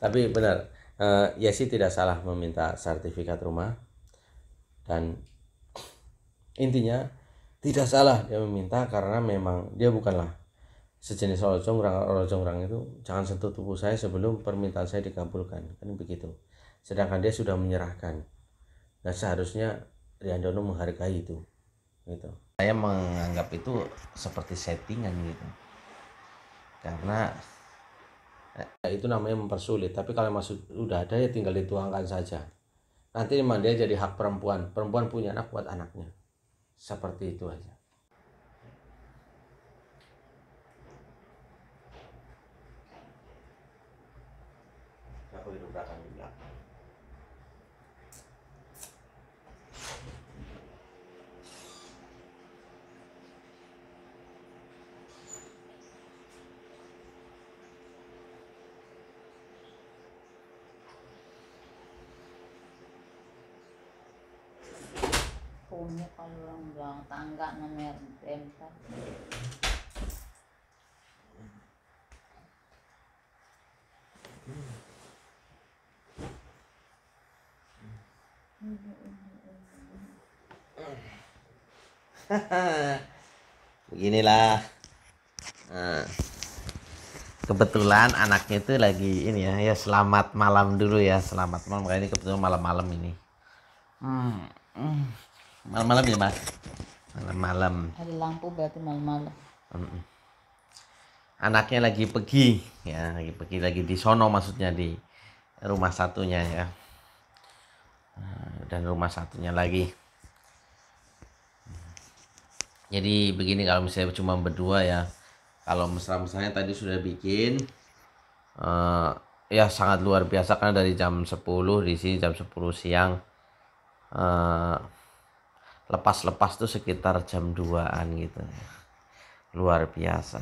tapi benar uh, Yesi tidak salah meminta sertifikat rumah dan intinya tidak salah dia meminta karena memang dia bukanlah sejenis orang jonggrang orang itu jangan sentuh tubuh saya sebelum permintaan saya dikabulkan kan begitu sedangkan dia sudah menyerahkan nah seharusnya Rian Dono menghargai itu gitu saya menganggap itu seperti settingan gitu karena ya, itu namanya mempersulit tapi kalau masuk udah ada ya tinggal dituangkan saja nanti memang dia jadi hak perempuan perempuan punya anak buat anaknya seperti itu aja aku hidup angka nomor MK beginilah nah, kebetulan anaknya itu lagi ini ya ya selamat malam dulu ya selamat malam kali ini kebetulan malam-malam ini hmm, hmm. malam-malam ya mas malam-malam ada lampu berarti malam-malam mm. anaknya lagi pergi ya lagi pergi lagi di sono maksudnya di rumah satunya ya ah, dan rumah satunya lagi jadi begini kalau misalnya cuma berdua ya kalau mesra-mesranya tadi sudah bikin uh, ya sangat luar biasa karena dari jam 10 di sini jam 10 siang uh, lepas-lepas tuh sekitar jam 2-an gitu luar biasa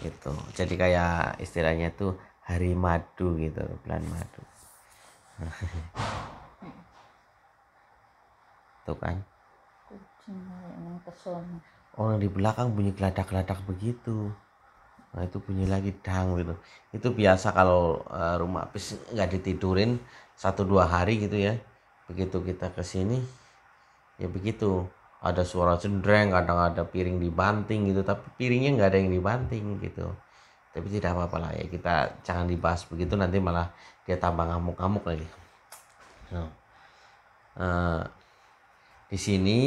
gitu jadi kayak istilahnya tuh hari madu gitu bulan madu tuh kan orang di belakang bunyi geladak-geladak begitu nah itu bunyi lagi dang gitu itu biasa kalau eh, rumah habis nggak ditidurin satu dua hari gitu ya begitu kita kesini ya begitu ada suara cendreng kadang ada piring dibanting gitu tapi piringnya nggak ada yang dibanting gitu tapi tidak apa-apa lah ya kita jangan dibahas begitu nanti malah dia tambah ngamuk-ngamuk lagi nah, uh, di sini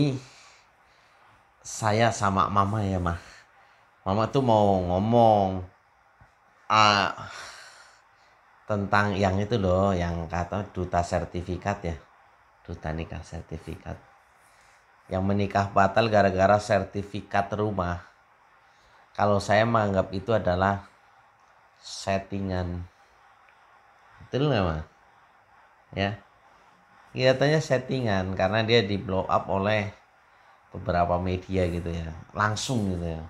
saya sama mama ya mah mama tuh mau ngomong uh, tentang yang itu loh yang kata duta sertifikat ya duta nikah sertifikat yang menikah batal gara-gara sertifikat rumah. Kalau saya menganggap itu adalah settingan. Betul nggak, mah? Ya. Kelihatannya settingan karena dia di blow up oleh beberapa media gitu ya. Langsung gitu ya.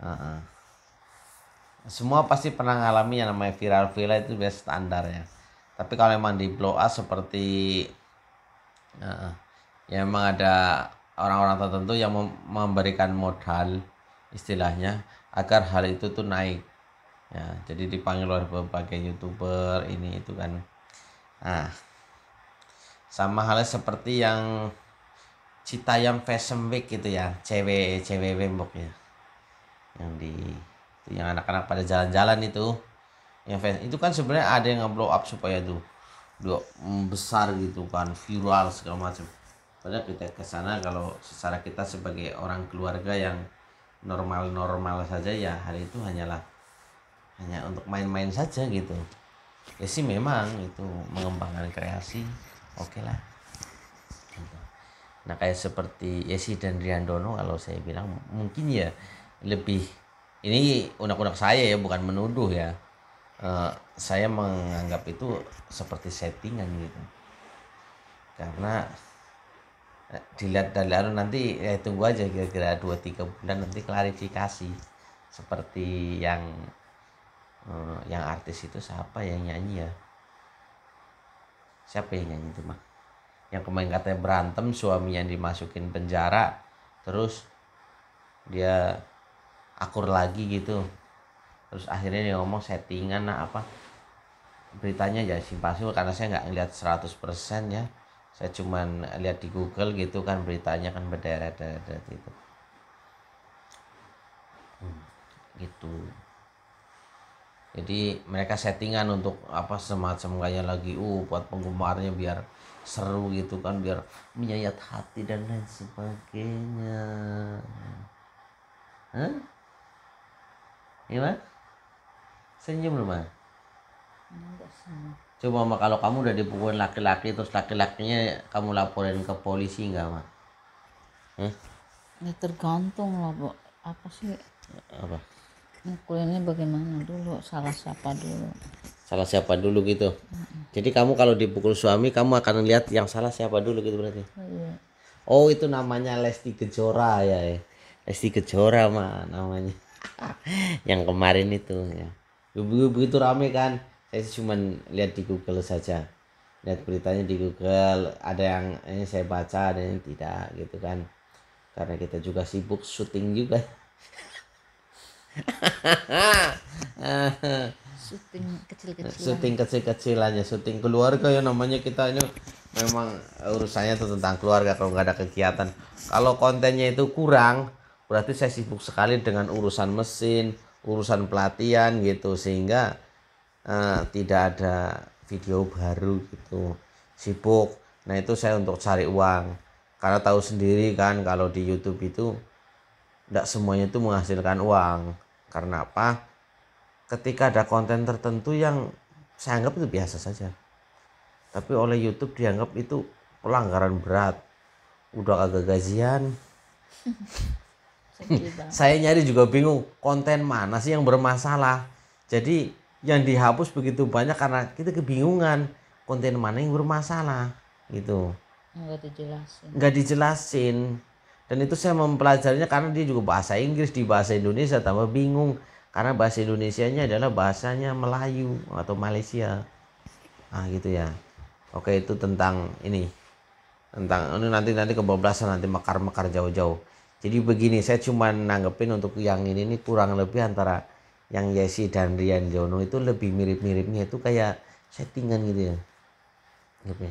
Uh -uh. Semua pasti pernah ngalami yang namanya viral viral itu biasa standar ya. Tapi kalau emang di blow up seperti uh -uh ya memang ada orang-orang tertentu yang memberikan modal istilahnya agar hal itu tuh naik ya jadi dipanggil oleh berbagai youtuber ini itu kan nah sama halnya seperti yang cita yang Fashion Week gitu ya cewek cewek bembok ya yang di itu yang anak-anak pada jalan-jalan itu yang fashion, itu kan sebenarnya ada yang nge blow up supaya tuh dua mm, besar gitu kan viral segala macam padahal kita ke sana kalau secara kita sebagai orang keluarga yang normal-normal saja ya hari itu hanyalah hanya untuk main-main saja gitu ya sih memang itu mengembangkan kreasi oke okay lah gitu. nah kayak seperti Yesi dan Rian Dono kalau saya bilang mungkin ya lebih ini unak-unak saya ya bukan menuduh ya uh, saya menganggap itu seperti settingan gitu karena Eh, dilihat dari lalu nanti ya, tunggu aja kira-kira 2-3 bulan nanti klarifikasi seperti yang eh, yang artis itu siapa yang nyanyi ya siapa yang nyanyi itu mah yang kemarin katanya berantem suaminya dimasukin penjara terus dia akur lagi gitu terus akhirnya dia ngomong settingan nah apa beritanya ya simpasi karena saya nggak ngeliat 100% ya saya cuman lihat di Google gitu kan beritanya kan berdarah darah itu hmm, gitu jadi mereka settingan untuk apa semacam kayak lagi uh buat penggemarnya biar seru gitu kan biar menyayat hati dan lain sebagainya Hah? Iya, Senyum lu, Mah? Enggak senyum. Coba mah kalau kamu udah dipukulin laki-laki terus laki-lakinya kamu laporin ke polisi enggak mah? Eh? Hmm? Ya tergantung lah Bu. Apa sih? Apa? Mukulinnya bagaimana dulu? Salah siapa dulu? Salah siapa dulu gitu. Mm-hmm. Jadi kamu kalau dipukul suami kamu akan lihat yang salah siapa dulu gitu berarti. Iya. Oh, itu namanya Lesti Kejora ya. ya. Lesti Kejora mah namanya. yang kemarin itu ya. Begitu rame kan saya cuma lihat di Google saja lihat beritanya di Google ada yang ini saya baca ada yang tidak gitu kan karena kita juga sibuk syuting juga syuting kecil-kecilan syuting kecil-kecilannya syuting keluarga ya namanya kita ini memang urusannya itu tentang keluarga kalau nggak ada kegiatan kalau kontennya itu kurang berarti saya sibuk sekali dengan urusan mesin urusan pelatihan gitu sehingga Eh, tidak ada video baru gitu sibuk nah itu saya untuk cari uang karena tahu sendiri kan kalau di YouTube itu tidak semuanya itu menghasilkan uang karena apa ketika ada konten tertentu yang saya anggap itu biasa saja tapi oleh YouTube dianggap itu pelanggaran berat udah agak gajian saya nyari juga bingung konten mana sih yang bermasalah jadi yang dihapus begitu banyak karena kita kebingungan konten mana yang bermasalah gitu nggak dijelasin nggak dijelasin dan itu saya mempelajarinya karena dia juga bahasa Inggris di bahasa Indonesia tambah bingung karena bahasa Indonesia-nya adalah bahasanya Melayu atau Malaysia ah gitu ya oke itu tentang ini tentang ini nanti nanti kebablasan nanti mekar mekar jauh-jauh jadi begini saya cuma nanggepin untuk yang ini ini kurang lebih antara yang Yesi dan Rian Jono itu lebih mirip-miripnya itu kayak settingan gitu ya gitu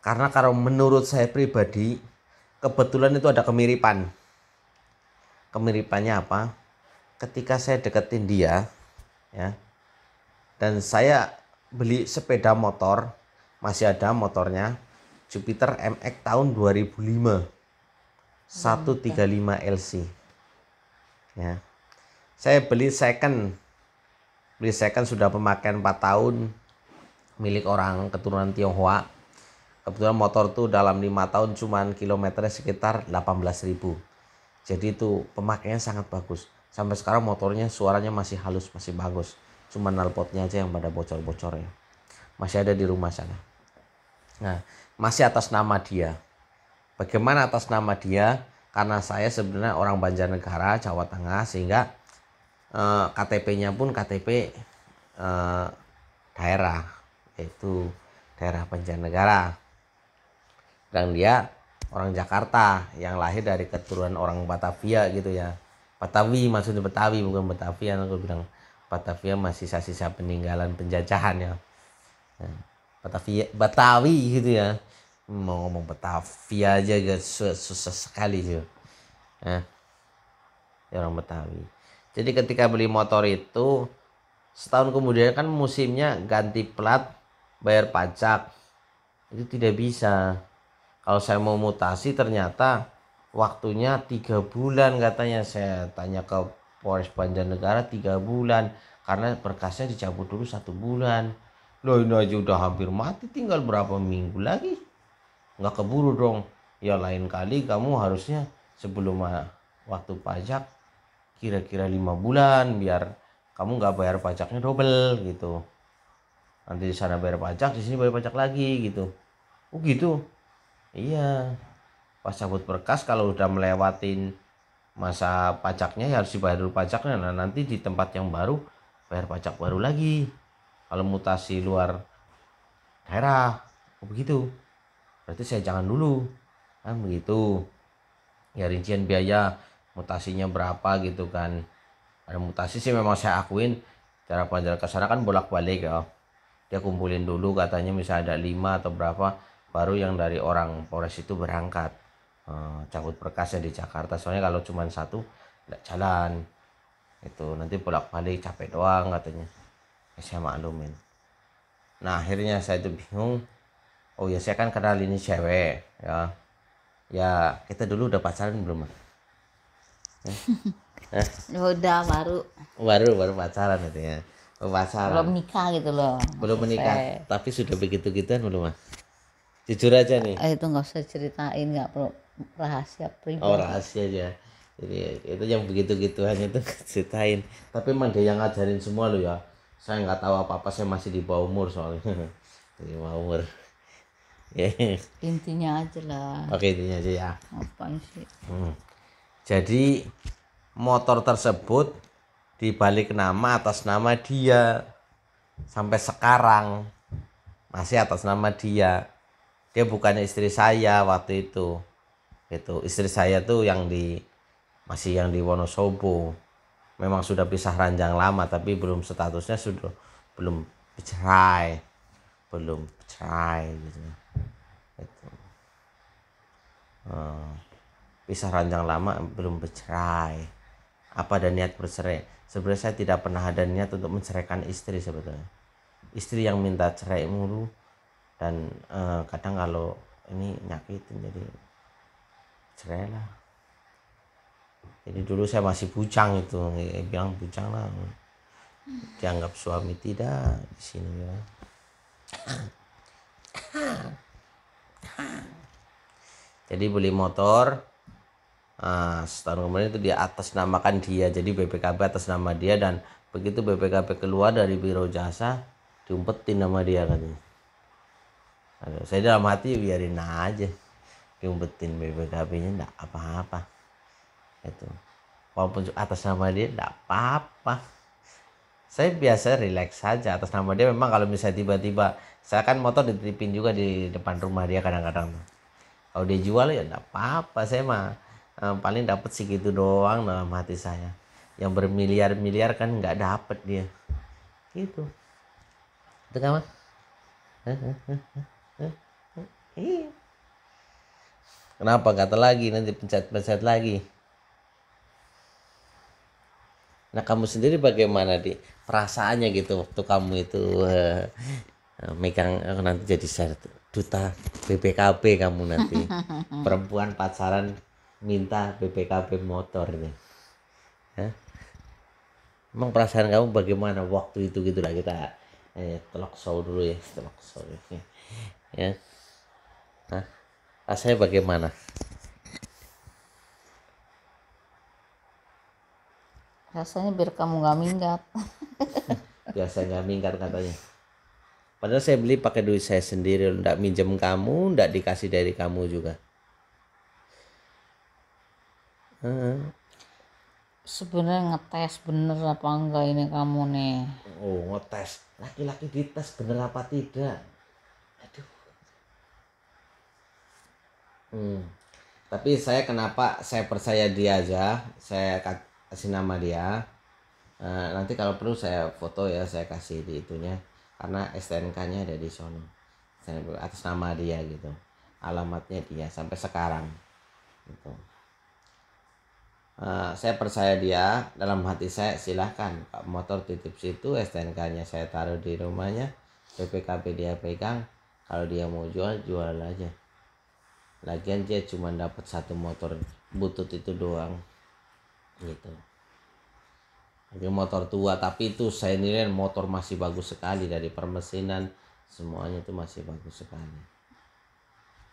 karena kalau menurut saya pribadi kebetulan itu ada kemiripan kemiripannya apa ketika saya deketin dia ya dan saya beli sepeda motor masih ada motornya Jupiter MX tahun 2005 135 LC ya saya beli second beli second sudah pemakaian 4 tahun milik orang keturunan Tionghoa kebetulan motor tuh dalam lima tahun cuman kilometernya sekitar 18.000 jadi itu pemakaian sangat bagus sampai sekarang motornya suaranya masih halus masih bagus cuma nalpotnya aja yang pada bocor-bocor ya masih ada di rumah sana nah masih atas nama dia bagaimana atas nama dia karena saya sebenarnya orang Banjarnegara Jawa Tengah sehingga Eh, KTP-nya pun KTP eh, daerah yaitu daerah negara. dan dia orang Jakarta yang lahir dari keturunan orang Batavia gitu ya Batawi maksudnya Betawi bukan Batavia nah, aku bilang Batavia masih sisa-sisa peninggalan penjajahan ya nah, Batavia Batawi gitu ya mau ngomong Batavia aja gak susah, susah sekali sih nah, ya orang Betawi jadi ketika beli motor itu setahun kemudian kan musimnya ganti plat, bayar pajak. Itu tidak bisa. Kalau saya mau mutasi ternyata waktunya tiga bulan katanya saya tanya ke Polres Banjarnegara tiga bulan karena berkasnya dicabut dulu satu bulan loh ini aja udah hampir mati tinggal berapa minggu lagi nggak keburu dong ya lain kali kamu harusnya sebelum ah, waktu pajak kira-kira lima bulan biar kamu nggak bayar pajaknya double gitu nanti di sana bayar pajak di sini bayar pajak lagi gitu oh gitu iya pas cabut berkas kalau udah melewatin masa pajaknya ya harus dibayar dulu pajaknya nah nanti di tempat yang baru bayar pajak baru lagi kalau mutasi luar daerah oh, begitu berarti saya jangan dulu kan begitu ya rincian biaya mutasinya berapa gitu kan ada mutasi sih memang saya akuin cara pelajaran sana kan bolak-balik ya dia kumpulin dulu katanya misalnya ada lima atau berapa baru yang dari orang Polres itu berangkat eh, cabut perkasnya di Jakarta soalnya kalau cuma satu tidak jalan itu nanti bolak-balik capek doang katanya ya, saya maklumin nah akhirnya saya itu bingung oh ya saya kan kenal ini cewek ya ya kita dulu udah pacaran belum Eh? eh? udah baru baru baru pacaran itu ya oh, pacaran belum nikah gitu loh belum menikah saya. tapi sudah begitu gituan belum mas jujur aja nih eh, itu nggak usah ceritain nggak perlu rahasia pribadi oh rahasia aja jadi itu yang begitu gituan itu ceritain tapi emang dia yang ngajarin semua lo ya saya nggak tahu apa apa saya masih di bawah umur soalnya di bawah umur intinya aja lah oke intinya aja ya apa sih hmm. Jadi motor tersebut dibalik nama atas nama dia sampai sekarang masih atas nama dia. Dia bukan istri saya waktu itu. Itu istri saya tuh yang di masih yang di Wonosobo. Memang sudah pisah ranjang lama tapi belum statusnya sudah belum bercerai. Belum bercerai gitu. Itu. Hmm pisah ranjang lama belum bercerai apa ada niat bercerai sebenarnya saya tidak pernah ada niat untuk menceraikan istri sebetulnya istri yang minta cerai mulu dan eh, kadang kalau ini nyakitin jadi cerai lah jadi dulu saya masih bujang itu ya, bilang bujang lah dianggap suami tidak di sini ya jadi beli motor nah setahun kemudian itu dia atas namakan dia jadi BPKB atas nama dia dan begitu BPKB keluar dari biro jasa diumpetin nama dia katanya Aduh, saya dalam hati biarin aja diumpetin BPKB nya enggak apa-apa itu walaupun atas nama dia enggak apa-apa saya biasa relax saja atas nama dia memang kalau misalnya tiba-tiba saya kan motor dititipin juga di depan rumah dia kadang-kadang kalau dia jual ya enggak apa-apa saya mah Eh, paling dapat segitu doang dalam hati saya yang bermiliar-miliar kan nggak dapat dia gitu itu kan mas eh, eh, kenapa kata lagi nanti pencet-pencet lagi nah kamu sendiri bagaimana di perasaannya gitu waktu kamu itu uh, megang nanti jadi duta BPKB kamu nanti perempuan pacaran minta BPKB motornya Ya. emang perasaan kamu bagaimana waktu itu gitu lah kita eh, telok show dulu ya telok show ya, ya. Nah, saya bagaimana rasanya biar kamu nggak minggat biasa nggak minggat katanya padahal saya beli pakai duit saya sendiri nggak minjem kamu nggak dikasih dari kamu juga sebenarnya ngetes bener apa enggak ini kamu nih oh ngetes laki-laki dites bener apa tidak aduh hmm. tapi saya kenapa saya percaya dia aja saya kasih nama dia uh, nanti kalau perlu saya foto ya saya kasih di itunya karena STNK-nya ada di sono atas nama dia gitu alamatnya dia sampai sekarang gitu. Eh, saya percaya dia dalam hati saya silahkan motor titip situ STNK-nya saya taruh di rumahnya PPKP dia pegang kalau dia mau jual jual aja lagian dia cuma dapat satu motor butut itu doang gitu tapi motor tua tapi itu saya nilai motor masih bagus sekali dari permesinan semuanya itu masih bagus sekali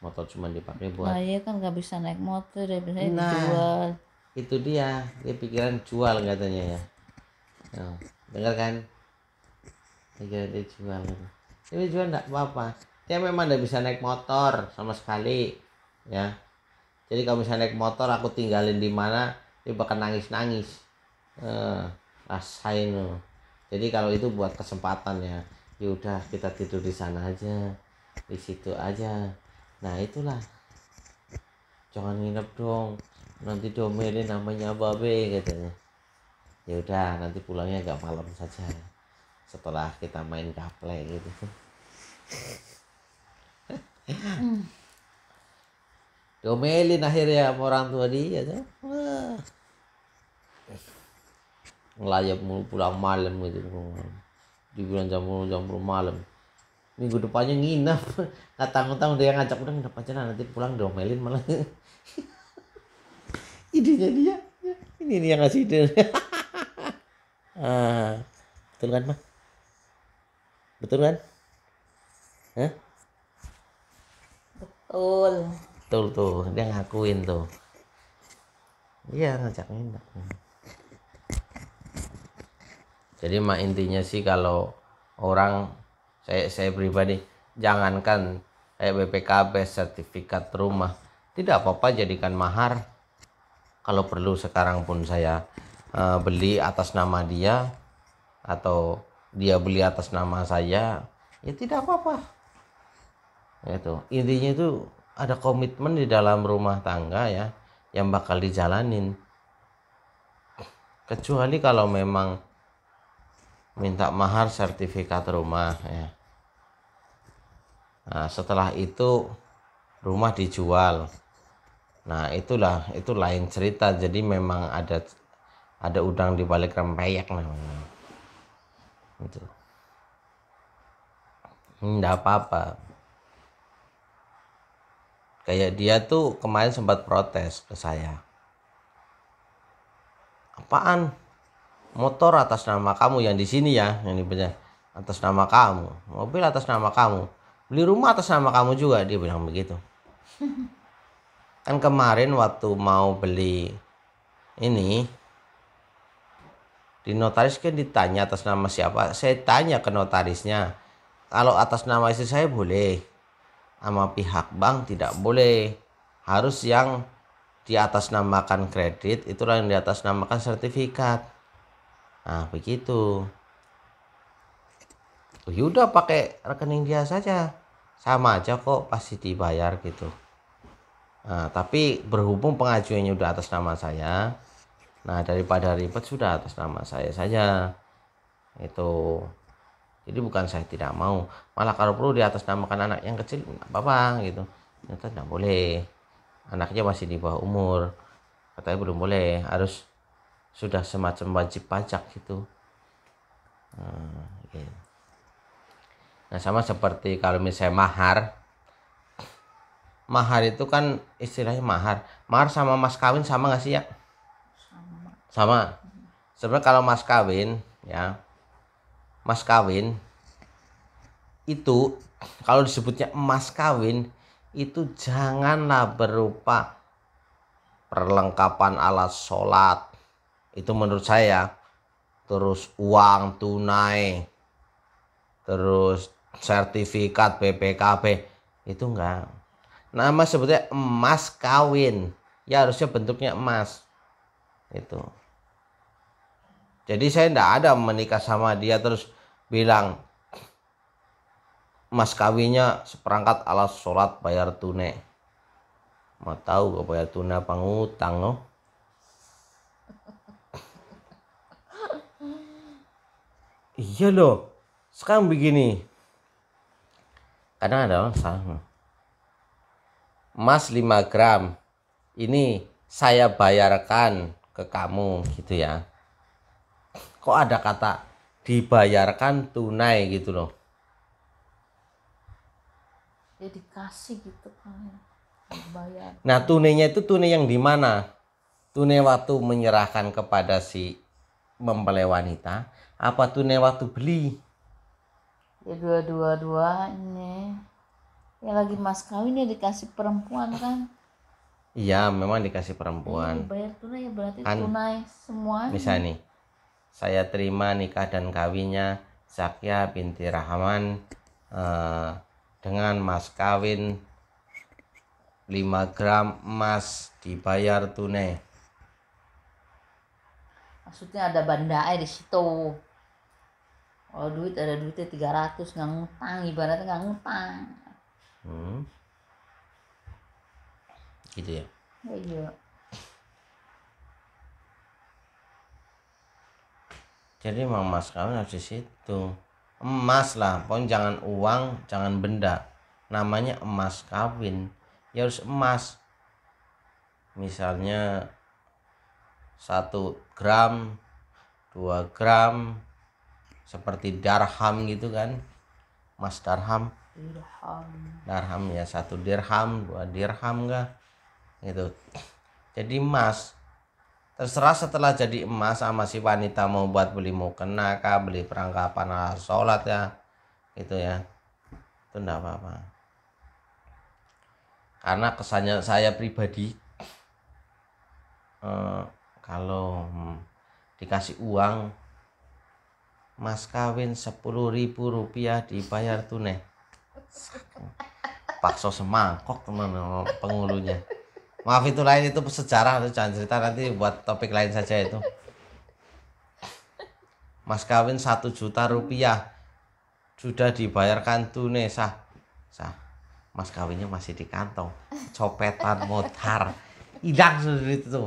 motor cuma dipakai buat nah, iya kan nggak bisa naik motor ya bisa nah, dijual itu dia dia pikiran jual katanya ya nah, dengar kan pikiran dia jual gitu ini jual enggak apa-apa dia memang enggak bisa naik motor sama sekali ya jadi kalau misalnya naik motor aku tinggalin di mana dia bakal nangis nangis eh, rasain loh jadi kalau itu buat kesempatan ya yaudah kita tidur di sana aja di situ aja nah itulah jangan nginep dong nanti domainnya namanya babe katanya ya udah nanti pulangnya agak malam saja setelah kita main kaple gitu hmm. domelin akhirnya sama orang tua dia tuh ya. ngelayap mulu pulang malam gitu di bulan jam mulu jam mulu malam minggu depannya nginap nggak tanggung tanggung dia ngajak udah nginap aja nanti pulang domelin malah idenya dia ini ini yang ngasih ide ah betul kan mah betul kan Hah? betul betul tuh dia ngakuin tuh iya ngajak nginep jadi mak intinya sih kalau orang saya saya pribadi jangankan kayak BPKB sertifikat rumah tidak apa-apa jadikan mahar kalau perlu sekarang pun saya uh, beli atas nama dia atau dia beli atas nama saya ya tidak apa-apa itu intinya itu ada komitmen di dalam rumah tangga ya yang bakal dijalanin kecuali kalau memang minta mahar sertifikat rumah ya nah, setelah itu rumah dijual Nah, itulah itu lain cerita. Jadi memang ada ada udang di balik rempeyek namanya. Itu. tidak apa-apa. Kayak dia tuh kemarin sempat protes ke saya. Apaan? Motor atas nama kamu yang di sini ya, yang di punya atas nama kamu. Mobil atas nama kamu. Beli rumah atas nama kamu juga, dia bilang begitu. kan kemarin waktu mau beli ini di notaris kan ditanya atas nama siapa saya tanya ke notarisnya kalau atas nama istri saya boleh sama pihak bank tidak boleh harus yang di atas namakan kredit itulah yang di atas namakan sertifikat nah begitu yaudah pakai rekening dia saja sama aja kok pasti dibayar gitu Nah, tapi berhubung pengajuannya sudah atas nama saya, nah daripada ribet sudah atas nama saya saja. Itu. Jadi bukan saya tidak mau, malah kalau perlu di atas namakan anak yang kecil nggak apa-apa gitu. Ternyata tidak boleh. Anaknya masih di bawah umur. Katanya belum boleh, harus sudah semacam wajib pajak gitu. Nah, gitu. nah sama seperti kalau misalnya mahar, mahar itu kan istilahnya mahar mahar sama mas kawin sama nggak sih ya sama, sama. sebenarnya kalau mas kawin ya mas kawin itu kalau disebutnya emas kawin itu janganlah berupa perlengkapan alat sholat itu menurut saya ya. terus uang tunai terus sertifikat BPKB itu enggak nama sebetulnya emas kawin ya harusnya bentuknya emas itu jadi saya tidak ada menikah sama dia terus bilang emas kawinnya seperangkat alat sholat bayar tunai mau tahu gak bayar tunai apa ngutang loh iya loh sekarang begini kadang ada orang salah emas 5 gram ini saya bayarkan ke kamu gitu ya kok ada kata dibayarkan tunai gitu loh ya dikasih gitu kan ya. bayar nah tunainya itu tunai yang di mana tunai waktu menyerahkan kepada si mempelai wanita apa tunai waktu beli ya dua dua duanya ya lagi mas ya dikasih perempuan kan iya memang dikasih perempuan ya, bayar tunai ya berarti kan, tunai semua misalnya nih saya terima nikah dan kawinnya Zakia binti Rahman eh, dengan mas kawin 5 gram emas dibayar tunai maksudnya ada bandai di situ kalau duit ada duitnya 300 nggak ngutang ibaratnya nggak ngutang hmm. gitu ya iya jadi memang emas kawin harus di situ emas lah pokoknya jangan uang jangan benda namanya emas kawin ya harus emas misalnya satu gram dua gram seperti darham gitu kan emas darham dirham dirham ya satu dirham dua dirham enggak itu jadi emas terserah setelah jadi emas sama si wanita mau buat beli mukena kah beli perangkapan sholat ya itu ya itu enggak apa-apa karena kesannya saya pribadi eh, kalau hmm, dikasih uang mas kawin sepuluh ribu rupiah dibayar tunai Pakso semangkok teman pengulunya Maaf itu lain itu sejarah itu jangan cerita nanti buat topik lain saja itu. Mas kawin satu juta rupiah sudah dibayarkan tunai sah sah mas kawinnya masih di kantong copetan motor hilang sudah itu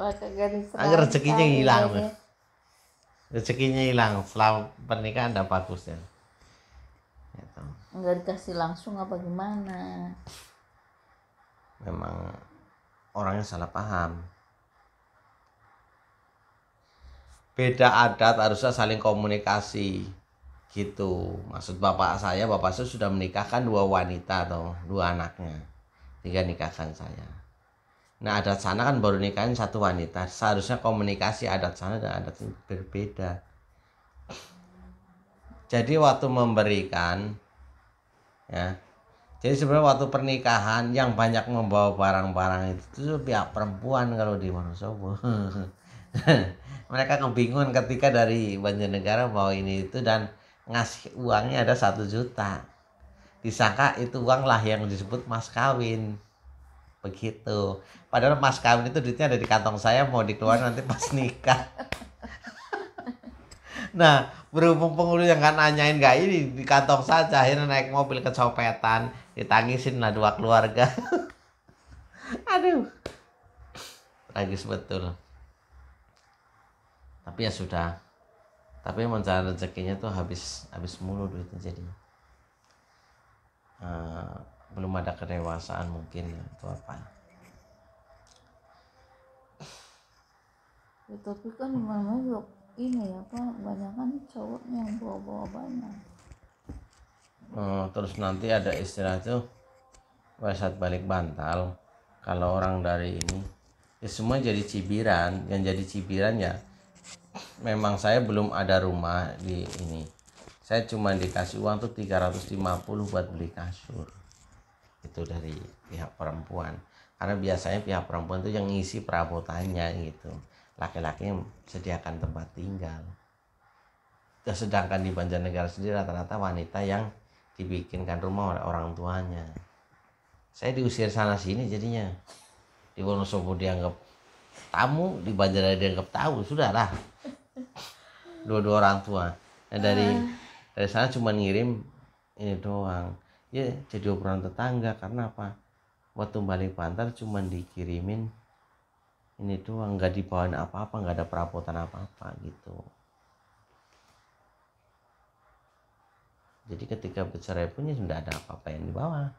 agar kan nah, rezekinya hilang rezekinya hilang setelah pernikahan ada bagusnya gitu. nggak dikasih langsung apa gimana memang orangnya salah paham beda adat harusnya saling komunikasi gitu maksud bapak saya bapak saya sudah menikahkan dua wanita atau dua anaknya tiga nikahkan saya nah adat sana kan baru nikahin satu wanita seharusnya komunikasi adat sana dan adat sini berbeda jadi waktu memberikan ya jadi sebenarnya waktu pernikahan yang banyak membawa barang-barang itu tuh pihak perempuan kalau di Wonosobo mereka kebingungan ketika dari negara bawa ini itu dan ngasih uangnya ada satu juta disangka itu uang lah yang disebut mas kawin begitu padahal mas kawin itu duitnya ada di kantong saya mau dikeluarkan nanti pas nikah nah berhubung yang kan nanyain gak ini di kantong saja akhirnya naik mobil kecopetan ditangisin lah dua keluarga aduh tragis betul tapi ya sudah tapi mencari rezekinya tuh habis habis mulu duitnya jadi uh, eh, belum ada kedewasaan mungkin ya, atau apa ya tapi kan gimana juga ini apa ya, kan cowoknya yang bawa-bawa banyak hmm, terus nanti ada istilah tuh wesat balik bantal kalau orang dari ini ya semua jadi cibiran yang jadi cibiran ya memang saya belum ada rumah di ini saya cuma dikasih uang tuh 350 buat beli kasur itu dari pihak perempuan karena biasanya pihak perempuan tuh yang ngisi perabotannya gitu laki-laki yang sediakan tempat tinggal ya, sedangkan di Banjarnegara sendiri rata-rata wanita yang dibikinkan rumah oleh orang tuanya saya diusir sana sini jadinya di Wonosobo dianggap tamu di Banjarnegara dianggap tahu sudahlah dua-dua orang tua nah, dari ah. dari sana cuma ngirim ini doang ya jadi obrolan tetangga karena apa waktu balik pantar cuma dikirimin ini tuh nggak dibawain apa-apa nggak ada perabotan apa-apa gitu jadi ketika bercerai punya sudah ada apa-apa yang dibawa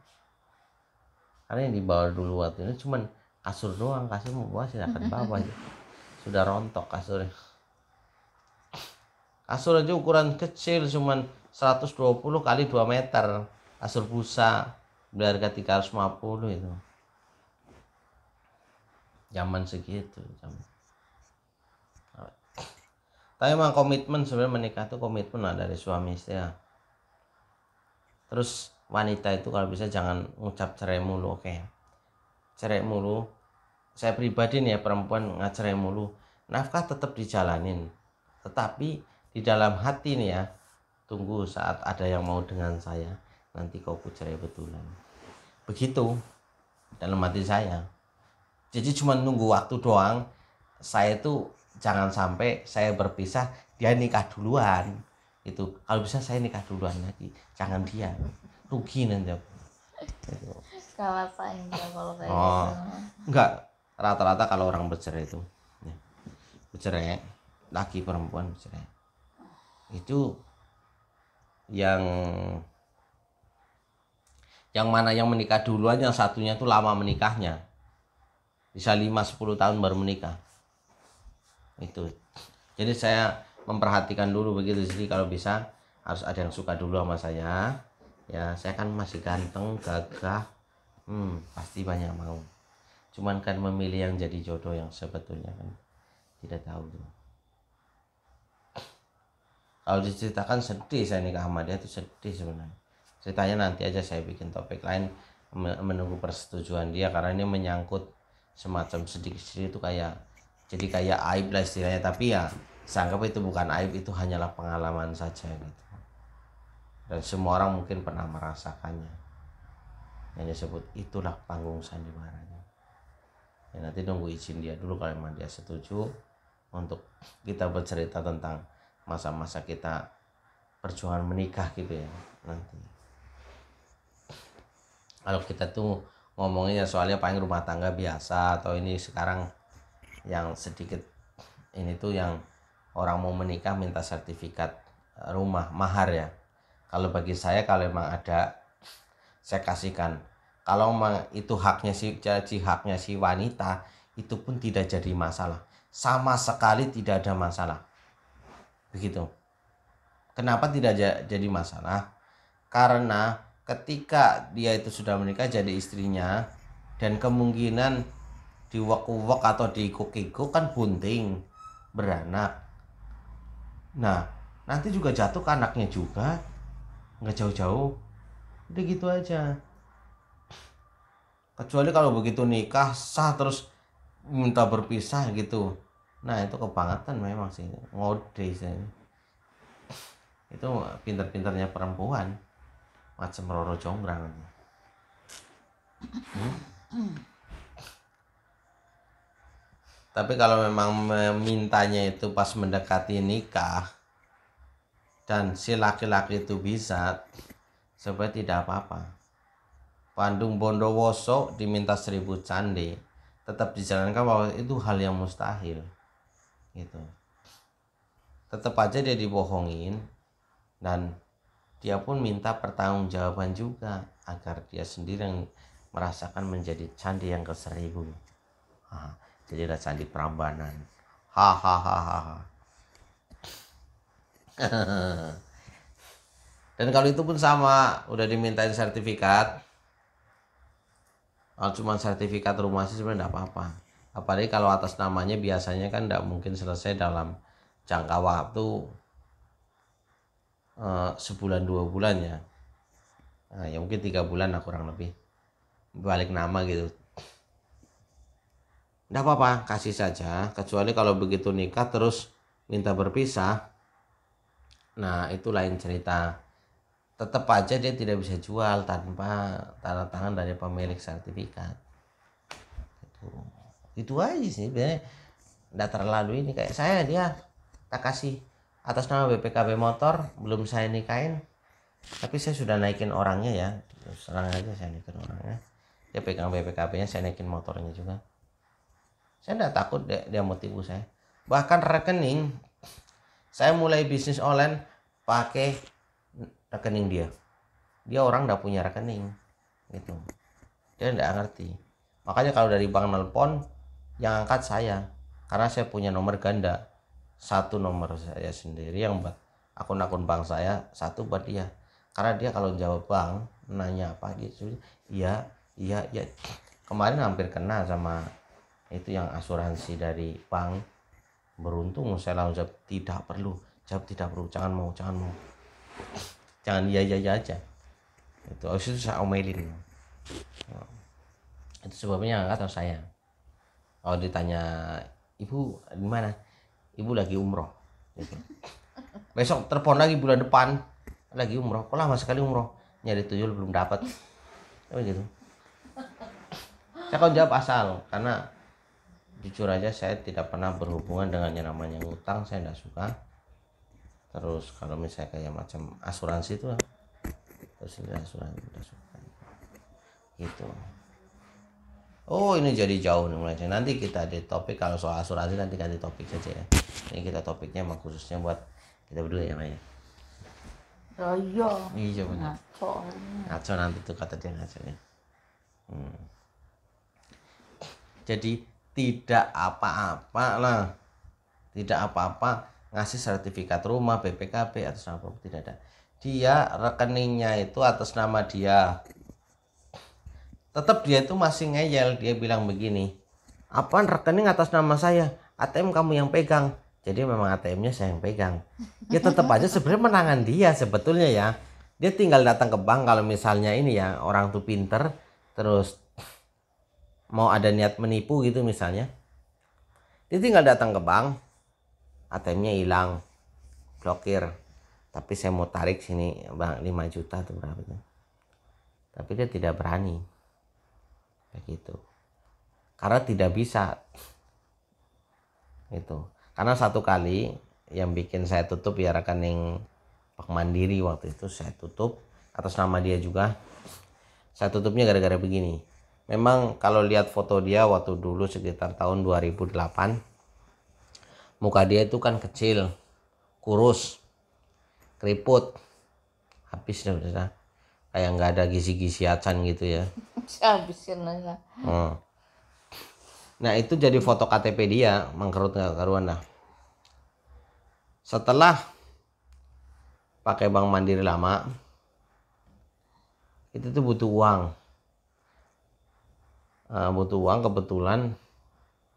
karena yang dibawa dulu waktu itu cuman kasur doang kasur mau bawa silahkan bawa aja. Gitu. sudah rontok kasurnya kasur aja ukuran kecil cuman 120 kali 2 meter kasur busa berharga 350 itu zaman segitu zaman. tapi emang komitmen sebenarnya menikah itu komitmen lah dari suami istri ya. terus wanita itu kalau bisa jangan ngucap cerai mulu oke okay. cerai mulu saya pribadi nih ya perempuan ngacerai mulu nafkah tetap dijalanin tetapi di dalam hati nih ya tunggu saat ada yang mau dengan saya nanti kau ku cerai betulan begitu dalam hati saya jadi cuma nunggu waktu doang saya itu jangan sampai saya berpisah dia nikah duluan itu kalau bisa saya nikah duluan lagi jangan dia rugi nanti oh, gitu. kalau saya oh, enggak rata-rata kalau orang bercerai itu ya. bercerai laki perempuan bercerai itu yang yang mana yang menikah duluan yang satunya tuh lama menikahnya bisa 5 sepuluh tahun baru menikah itu jadi saya memperhatikan dulu begitu jadi kalau bisa harus ada yang suka dulu sama saya ya saya kan masih ganteng gagah hmm, pasti banyak mau cuman kan memilih yang jadi jodoh yang sebetulnya kan tidak tahu tuh kalau diceritakan sedih saya nikah sama dia itu sedih sebenarnya ceritanya nanti aja saya bikin topik lain menunggu persetujuan dia karena ini menyangkut semacam sedikit-sedikit itu kayak jadi kayak aib lah istilahnya tapi ya saya anggap itu bukan aib itu hanyalah pengalaman saja gitu dan semua orang mungkin pernah merasakannya yang disebut itulah panggung sandiwaranya ya nanti nunggu izin dia dulu kalau memang dia setuju untuk kita bercerita tentang masa-masa kita perjuangan menikah gitu ya nanti kalau kita tuh ngomongin ya soalnya paling rumah tangga biasa atau ini sekarang yang sedikit ini tuh yang orang mau menikah minta sertifikat eh, rumah mahar ya kalau bagi saya kalau memang ada saya kasihkan kalau memang itu haknya si jadi haknya si wanita itu pun tidak jadi masalah sama sekali tidak ada masalah begitu kenapa tidak jadi masalah karena ketika dia itu sudah menikah jadi istrinya dan kemungkinan diwak-wak atau diikuk-ikuk kan bunting beranak nah nanti juga jatuh ke anaknya juga nggak jauh-jauh udah gitu aja kecuali kalau begitu nikah sah terus minta berpisah gitu nah itu kebangetan memang sih ngode sih itu pintar-pintarnya perempuan macam roro jonggrang hmm? tapi kalau memang memintanya itu pas mendekati nikah dan si laki-laki itu bisa sebenarnya tidak apa-apa Bandung Bondowoso diminta seribu candi tetap dijalankan bahwa itu hal yang mustahil gitu tetap aja dia dibohongin dan dia pun minta pertanggungjawaban juga agar dia sendiri yang merasakan menjadi candi yang keseribu ah, jadi ada candi Prambanan hahaha dan kalau itu pun sama udah dimintain sertifikat kalau ah, cuma sertifikat rumah sih sebenarnya tidak apa-apa apalagi kalau atas namanya biasanya kan tidak mungkin selesai dalam jangka waktu Eh, sebulan dua bulan ya nah, ya mungkin tiga bulan lah kurang lebih balik nama gitu tidak apa-apa kasih saja kecuali kalau begitu nikah terus minta berpisah nah itu lain cerita tetap aja dia tidak bisa jual tanpa tanda tangan dari pemilik sertifikat itu itu aja sih sebenarnya tidak terlalu ini kayak saya dia tak kasih atas nama BPKB motor belum saya nikahin tapi saya sudah naikin orangnya ya serang aja saya naikin orangnya dia pegang BPKB nya saya naikin motornya juga saya tidak takut dia, dia mau tipu saya bahkan rekening saya mulai bisnis online pakai rekening dia dia orang udah punya rekening gitu dia tidak ngerti makanya kalau dari bank nelpon yang angkat saya karena saya punya nomor ganda satu nomor saya sendiri yang buat akun-akun bank saya satu buat dia karena dia kalau jawab bank nanya apa gitu iya iya iya kemarin hampir kena sama itu yang asuransi dari bank beruntung saya langsung jawab tidak perlu jawab tidak perlu jangan mau jangan mau jangan iya iya, iya aja itu harus itu saya omelin itu sebabnya nggak tahu saya kalau ditanya ibu gimana mana ibu lagi umroh besok telepon lagi bulan depan lagi umroh kok lama sekali umroh nyari tujuh belum dapat oh gitu saya kan jawab asal karena jujur aja saya tidak pernah berhubungan dengan yang namanya ngutang saya tidak suka terus kalau misalnya kayak macam asuransi itu terus asuransi tidak suka gitu Oh ini jadi jauh nih mulai nanti kita di topik kalau soal asuransi nanti ganti topik saja ya. Ini kita topiknya mah khususnya buat kita berdua ya Maya. Oh iya. Iya benar. Ngaco. nanti tuh kata dia ngaco ya. Hmm. Jadi tidak apa-apa lah. Tidak apa-apa ngasih sertifikat rumah BPKB atau sama tidak ada. Dia rekeningnya itu atas nama dia tetap dia itu masih ngeyel dia bilang begini apaan rekening atas nama saya ATM kamu yang pegang jadi memang ATM-nya saya yang pegang ya tetap aja sebenarnya menangan dia sebetulnya ya dia tinggal datang ke bank kalau misalnya ini ya orang tuh pinter terus mau ada niat menipu gitu misalnya dia tinggal datang ke bank ATM-nya hilang blokir tapi saya mau tarik sini bang 5 juta tuh berapa itu, tapi dia tidak berani kayak gitu karena tidak bisa itu karena satu kali yang bikin saya tutup ya rekening Pak Mandiri waktu itu saya tutup atas nama dia juga saya tutupnya gara-gara begini memang kalau lihat foto dia waktu dulu sekitar tahun 2008 muka dia itu kan kecil kurus keriput habis sudah kayak nggak ada gizi-gizi acan gitu ya habisin aja hmm. nah itu jadi foto KTP dia mengkerut nggak karuan dah setelah pakai bank mandiri lama itu tuh butuh uang uh, butuh uang kebetulan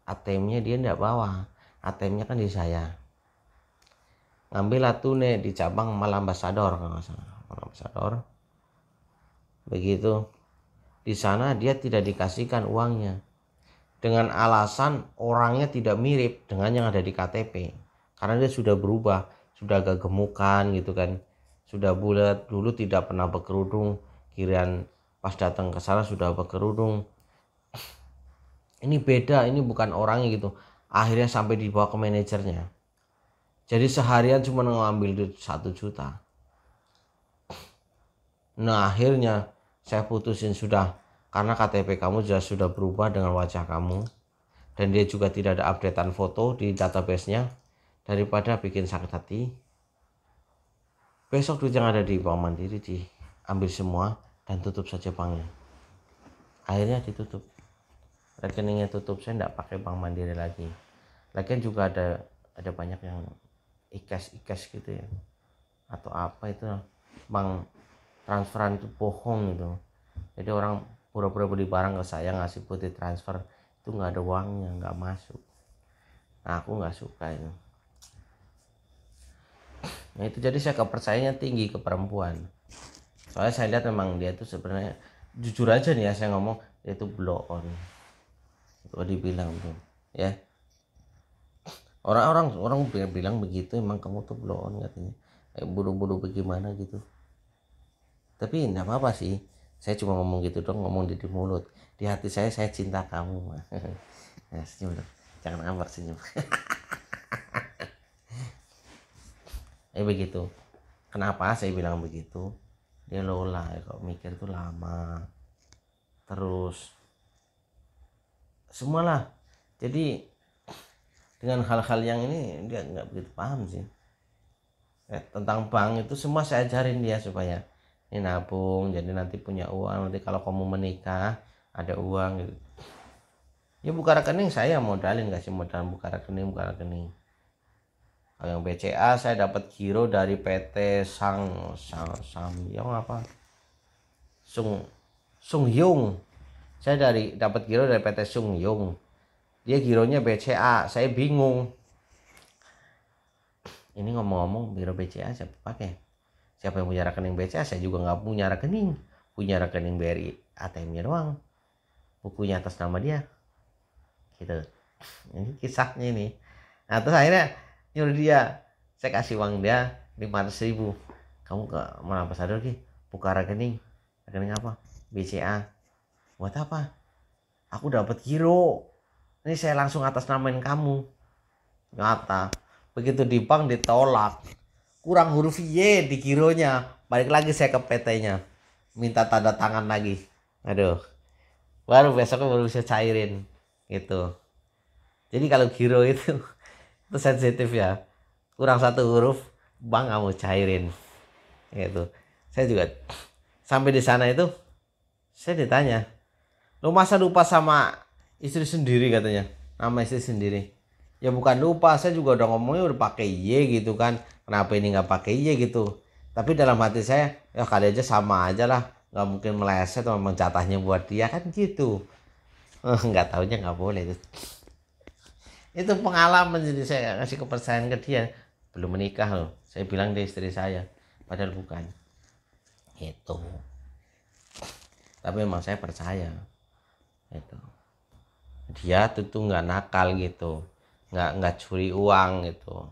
ATM-nya dia nggak bawa ATM-nya kan di saya ngambil atune di cabang Malam Basador kalau nggak salah Malam Basador begitu di sana dia tidak dikasihkan uangnya dengan alasan orangnya tidak mirip dengan yang ada di KTP karena dia sudah berubah sudah agak gemukan gitu kan sudah bulat dulu tidak pernah berkerudung kirian pas datang ke sana sudah berkerudung ini beda ini bukan orangnya gitu akhirnya sampai dibawa ke manajernya jadi seharian cuma ngambil duit satu juta nah akhirnya saya putusin sudah karena KTP kamu sudah sudah berubah dengan wajah kamu dan dia juga tidak ada updatean foto di database-nya daripada bikin sakit hati besok duit yang ada di bank mandiri diambil semua dan tutup saja banknya akhirnya ditutup rekeningnya tutup saya tidak pakai bank mandiri lagi lagian juga ada ada banyak yang ikas ikas gitu ya atau apa itu bank transferan itu bohong gitu jadi orang pura-pura beli barang ke saya ngasih putih transfer itu nggak ada uangnya nggak masuk nah, aku nggak suka itu nah itu jadi saya kepercayaannya tinggi ke perempuan soalnya saya lihat memang dia tuh sebenarnya jujur aja nih ya saya ngomong dia tuh blow on itu dibilang tuh ya orang-orang orang bilang begitu emang kamu tuh blow on katanya eh, buru-buru bagaimana gitu tapi enggak apa-apa sih saya cuma ngomong gitu dong ngomong di, mulut di hati saya saya cinta kamu nah, senyum dong jangan ngambek senyum eh begitu kenapa saya bilang begitu dia lola kok mikir tuh lama terus semualah jadi dengan hal-hal yang ini dia nggak begitu paham sih eh, tentang bank itu semua saya ajarin dia supaya ini nabung jadi nanti punya uang nanti kalau kamu menikah ada uang gitu ya buka rekening saya modalin kasih modal buka rekening buka rekening kalau yang BCA saya dapat giro dari PT Sang Sang Sang Yong apa Sung Sung Yung saya dari dapat giro dari PT Sung Yung dia gironya BCA saya bingung ini ngomong-ngomong giro BCA siapa pakai siapa yang punya rekening BCA saya juga nggak punya rekening punya rekening BRI ATM-nya doang bukunya atas nama dia gitu ini kisahnya ini nah terus akhirnya nyuruh dia saya kasih uang dia 500 ribu kamu ke mana sadar lagi buka rekening rekening apa BCA buat apa aku dapat giro ini saya langsung atas namain kamu nyata begitu di bank ditolak kurang huruf Y di kironya balik lagi saya ke PT-nya minta tanda tangan lagi aduh baru besoknya baru bisa cairin gitu jadi kalau giro itu itu sensitif ya kurang satu huruf bang kamu cairin gitu saya juga sampai di sana itu saya ditanya lo masa lupa sama istri sendiri katanya nama istri sendiri ya bukan lupa saya juga udah ngomongnya udah pakai y gitu kan kenapa ini nggak pakai iya gitu tapi dalam hati saya ya kali aja sama aja lah nggak mungkin meleset memang catahnya buat dia kan gitu eh, nggak tahunya nggak boleh itu itu pengalaman jadi saya kasih kepercayaan ke dia belum menikah loh saya bilang dia istri saya padahal bukan itu tapi emang saya percaya itu dia tuh tuh nggak nakal gitu nggak nggak curi uang gitu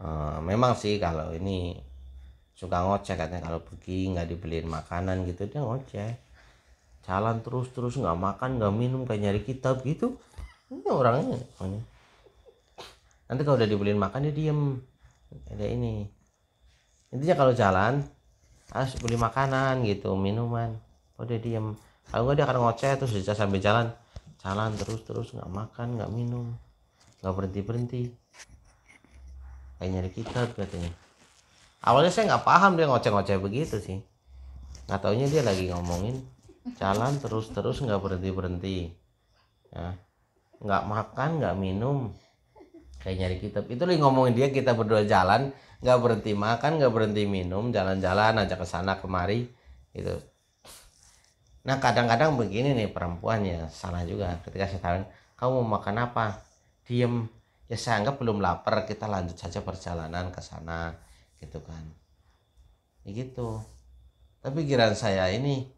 Eh, memang sih kalau ini suka ngoceh katanya kalau pergi nggak dibeliin makanan gitu dia ngoceh jalan terus terus nggak makan nggak minum kayak nyari kitab gitu ini orangnya nanti kalau udah dibeliin makan dia diem ada ini intinya kalau jalan harus beli makanan gitu minuman oh dia diem kalau nggak dia akan ngoceh terus dia sambil jalan jalan terus terus nggak makan nggak minum nggak berhenti berhenti kayak nyari kitab katanya awalnya saya nggak paham dia ngoceh-ngoceh begitu sih nggak taunya dia lagi ngomongin jalan terus-terus nggak berhenti-berhenti ya nggak makan nggak minum kayak nyari kitab itu lagi ngomongin dia kita berdua jalan nggak berhenti makan nggak berhenti minum jalan-jalan aja ke sana kemari gitu nah kadang-kadang begini nih perempuannya ya salah juga ketika saya tanya kamu mau makan apa diem ya saya anggap belum lapar kita lanjut saja perjalanan ke sana gitu kan ya gitu tapi kiraan saya ini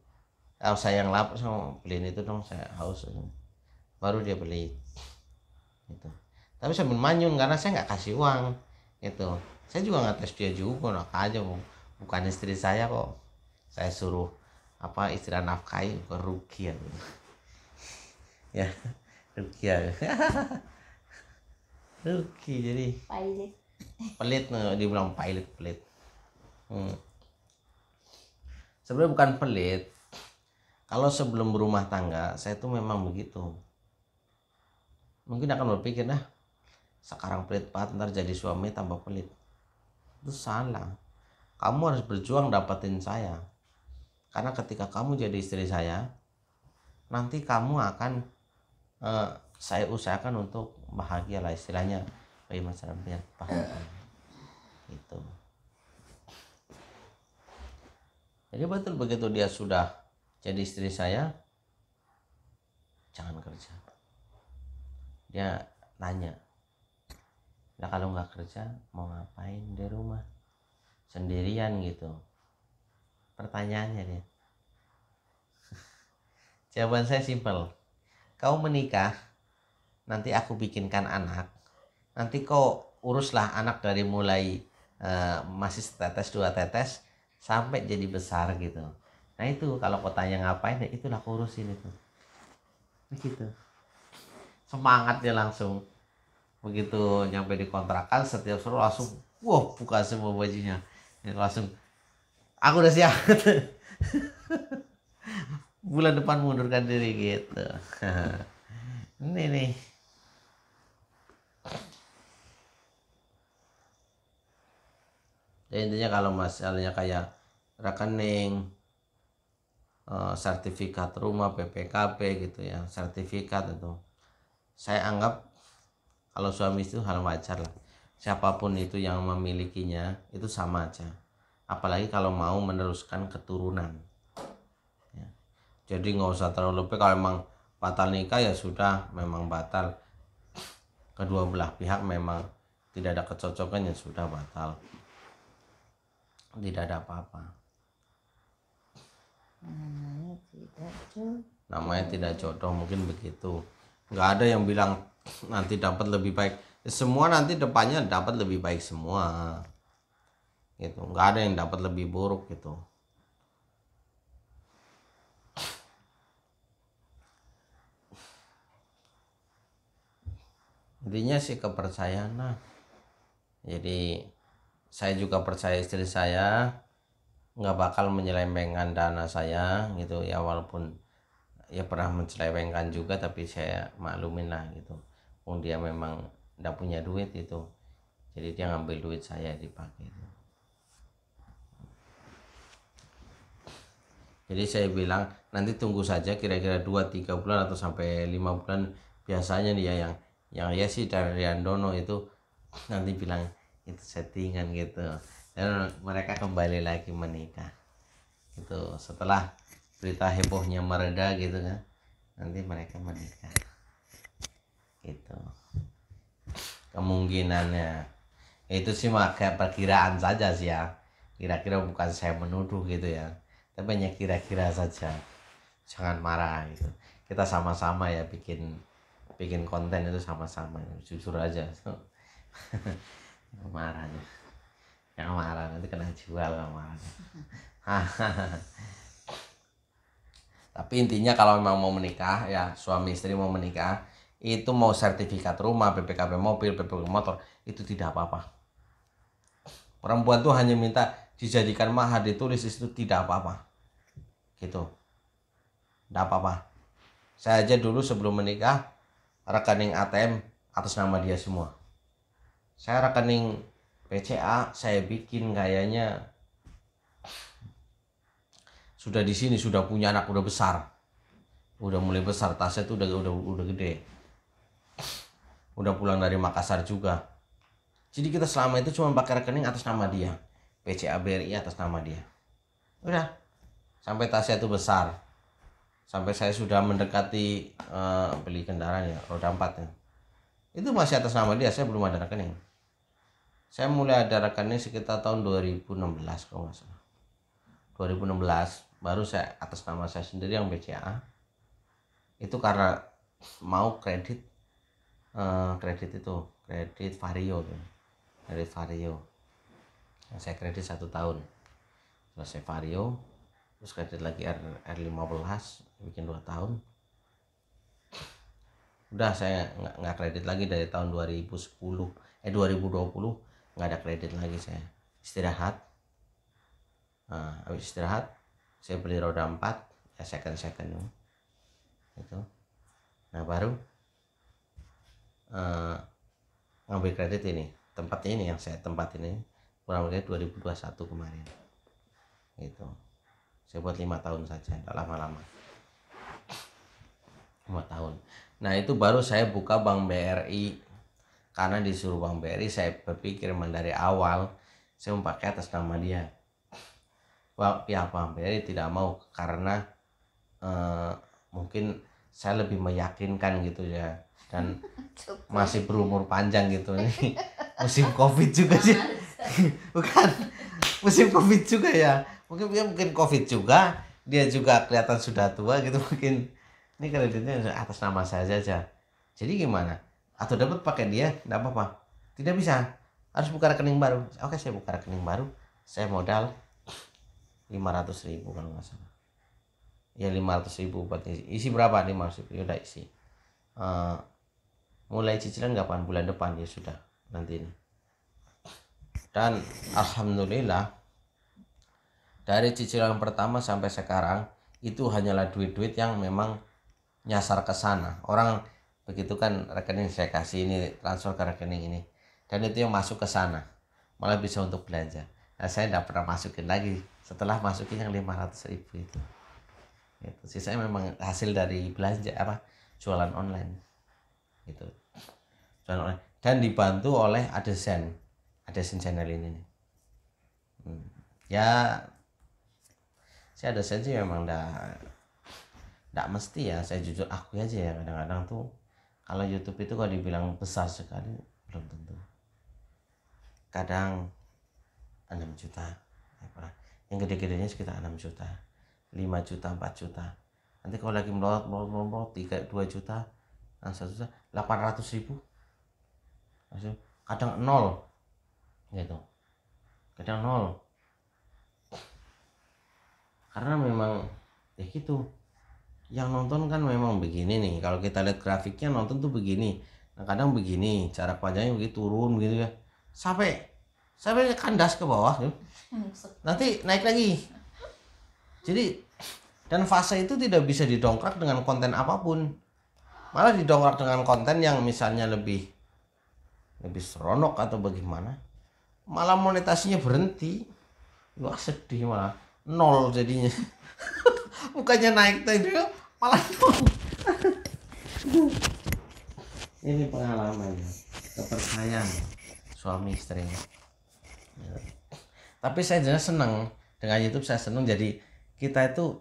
kalau saya yang lapar mau beliin itu dong saya haus baru dia beli gitu tapi sambil manyun karena saya nggak kasih uang gitu saya juga nggak tes dia juga nak aja bukan istri saya kok saya suruh apa istri nafkahi bukan rugi ya, ya rugi ya Oke jadi. Pilot. Pelit no, eh, dia pilot pelit. Hmm. Sebenarnya bukan pelit. Kalau sebelum berumah tangga, saya tuh memang begitu. Mungkin akan berpikir nah sekarang pelit banget ntar jadi suami tambah pelit itu salah kamu harus berjuang dapetin saya karena ketika kamu jadi istri saya nanti kamu akan eh, saya usahakan untuk bahagia lah istilahnya bagi masyarakat biar paham itu jadi betul begitu dia sudah jadi istri saya jangan kerja dia nanya lah kalau nggak kerja mau ngapain di rumah sendirian gitu pertanyaannya dia jawaban saya simple, kau menikah nanti aku bikinkan anak nanti kau uruslah anak dari mulai uh, masih setetes dua tetes sampai jadi besar gitu nah itu kalau kau tanya ngapain ya itulah aku urusin itu begitu nah, semangatnya langsung begitu nyampe di kontrakan setiap suruh langsung wow buka semua bajunya Dan langsung aku udah siap bulan depan mundurkan diri gitu ini nih ya intinya kalau masalahnya kayak rekening eh, sertifikat rumah PPKP gitu ya sertifikat itu saya anggap kalau suami itu hal wajar lah siapapun itu yang memilikinya itu sama aja apalagi kalau mau meneruskan keturunan ya. jadi nggak usah terlalu lebih kalau emang batal nikah ya sudah memang batal kedua belah pihak memang tidak ada kecocokan yang sudah batal tidak ada apa-apa namanya tidak jodoh namanya tidak jodoh mungkin begitu nggak ada yang bilang nanti dapat lebih baik semua nanti depannya dapat lebih baik semua gitu nggak ada yang dapat lebih buruk gitu intinya sih kepercayaan lah jadi saya juga percaya istri saya nggak bakal menyelewengkan dana saya gitu ya walaupun ya pernah menyelewengkan juga tapi saya maklumin lah gitu pun dia memang nggak punya duit itu jadi dia ngambil duit saya dipakai itu jadi saya bilang nanti tunggu saja kira-kira 2-3 bulan atau sampai lima bulan biasanya dia ya yang yang ya iya sih dari Riandono itu nanti bilang itu settingan gitu dan mereka kembali lagi menikah gitu setelah berita hebohnya mereda gitu kan nanti mereka menikah gitu kemungkinannya ya, itu sih maka perkiraan saja sih ya kira-kira bukan saya menuduh gitu ya tapi hanya kira-kira saja jangan marah gitu kita sama-sama ya bikin bikin konten itu sama-sama jujur aja marahnya yang marah nanti kena jual marahnya tapi intinya kalau memang mau menikah ya suami istri mau menikah itu mau sertifikat rumah BPKB mobil BPKB motor itu tidak apa-apa perempuan tuh hanya minta dijadikan mahar ditulis itu tidak apa-apa gitu tidak apa-apa saya aja dulu sebelum menikah rekening ATM atas nama dia semua saya rekening PCA saya bikin gayanya sudah di sini sudah punya anak udah besar udah mulai besar tasnya tuh udah udah udah gede udah pulang dari Makassar juga jadi kita selama itu cuma pakai rekening atas nama dia PCA BRI atas nama dia udah sampai tasnya itu besar sampai saya sudah mendekati uh, beli kendaraan ya roda empat ya itu masih atas nama dia saya belum ada rekening saya mulai ada rekening sekitar tahun 2016 kalau nggak salah 2016 baru saya atas nama saya sendiri yang BCA itu karena mau kredit uh, kredit itu kredit vario tuh. kredit vario nah, saya kredit satu tahun selesai vario terus kredit lagi R, R15 bikin dua tahun udah saya nggak nggak kredit lagi dari tahun 2010 eh 2020 nggak ada kredit lagi saya istirahat nah, habis istirahat saya beli roda 4 ya second second itu nah baru uh, ngambil kredit ini tempat ini yang saya tempat ini kurang lebih 2021 kemarin itu saya buat lima tahun saja tidak lama-lama lima tahun nah itu baru saya buka bank BRI karena disuruh bank BRI saya berpikir dari awal saya memakai atas nama dia pihak bank BRI tidak mau karena uh, mungkin saya lebih meyakinkan gitu ya dan masih berumur panjang gitu nih musim covid juga sih bukan musim covid juga ya mungkin mungkin covid juga dia juga kelihatan sudah tua gitu mungkin ini kreditnya atas nama saya saja jadi gimana atau dapat pakai dia tidak apa-apa tidak bisa harus buka rekening baru oke saya buka rekening baru saya modal 500 ribu kalau nggak salah ya 500 ribu buat isi, isi berapa 500 ribu udah isi uh, mulai cicilan kapan bulan depan ya sudah nanti ini dan alhamdulillah dari cicilan pertama sampai sekarang itu hanyalah duit-duit yang memang nyasar ke sana orang begitu kan rekening saya kasih ini transfer ke rekening ini dan itu yang masuk ke sana malah bisa untuk belanja nah, saya tidak pernah masukin lagi setelah masukin yang 500 ribu itu Gitu. sisanya memang hasil dari belanja apa jualan online gitu jualan online dan dibantu oleh AdSense AdSense channel ini Hmm. ya si AdSense sih memang dah tidak mesti ya saya jujur aku aja ya kadang-kadang tuh kalau YouTube itu kalau dibilang besar sekali belum tentu kadang 6 juta ya yang gede-gedenya sekitar 6 juta 5 juta 4 juta nanti kalau lagi melorot melorot melorot 3 2 juta nah 1 juta 800 ribu Maksudnya, kadang nol gitu kadang nol karena memang ya gitu yang nonton kan memang begini nih kalau kita lihat grafiknya nonton tuh begini nah kadang begini cara panjangnya begitu turun gitu ya sampai sampai kandas ke bawah ya. nanti naik lagi jadi dan fase itu tidak bisa didongkrak dengan konten apapun malah didongkrak dengan konten yang misalnya lebih lebih seronok atau bagaimana malah monetasinya berhenti wah sedih malah nol jadinya bukannya naik tadi ya malah ini pengalaman kepercayaan suami istri ya. tapi saya jelas senang dengan YouTube saya senang jadi kita itu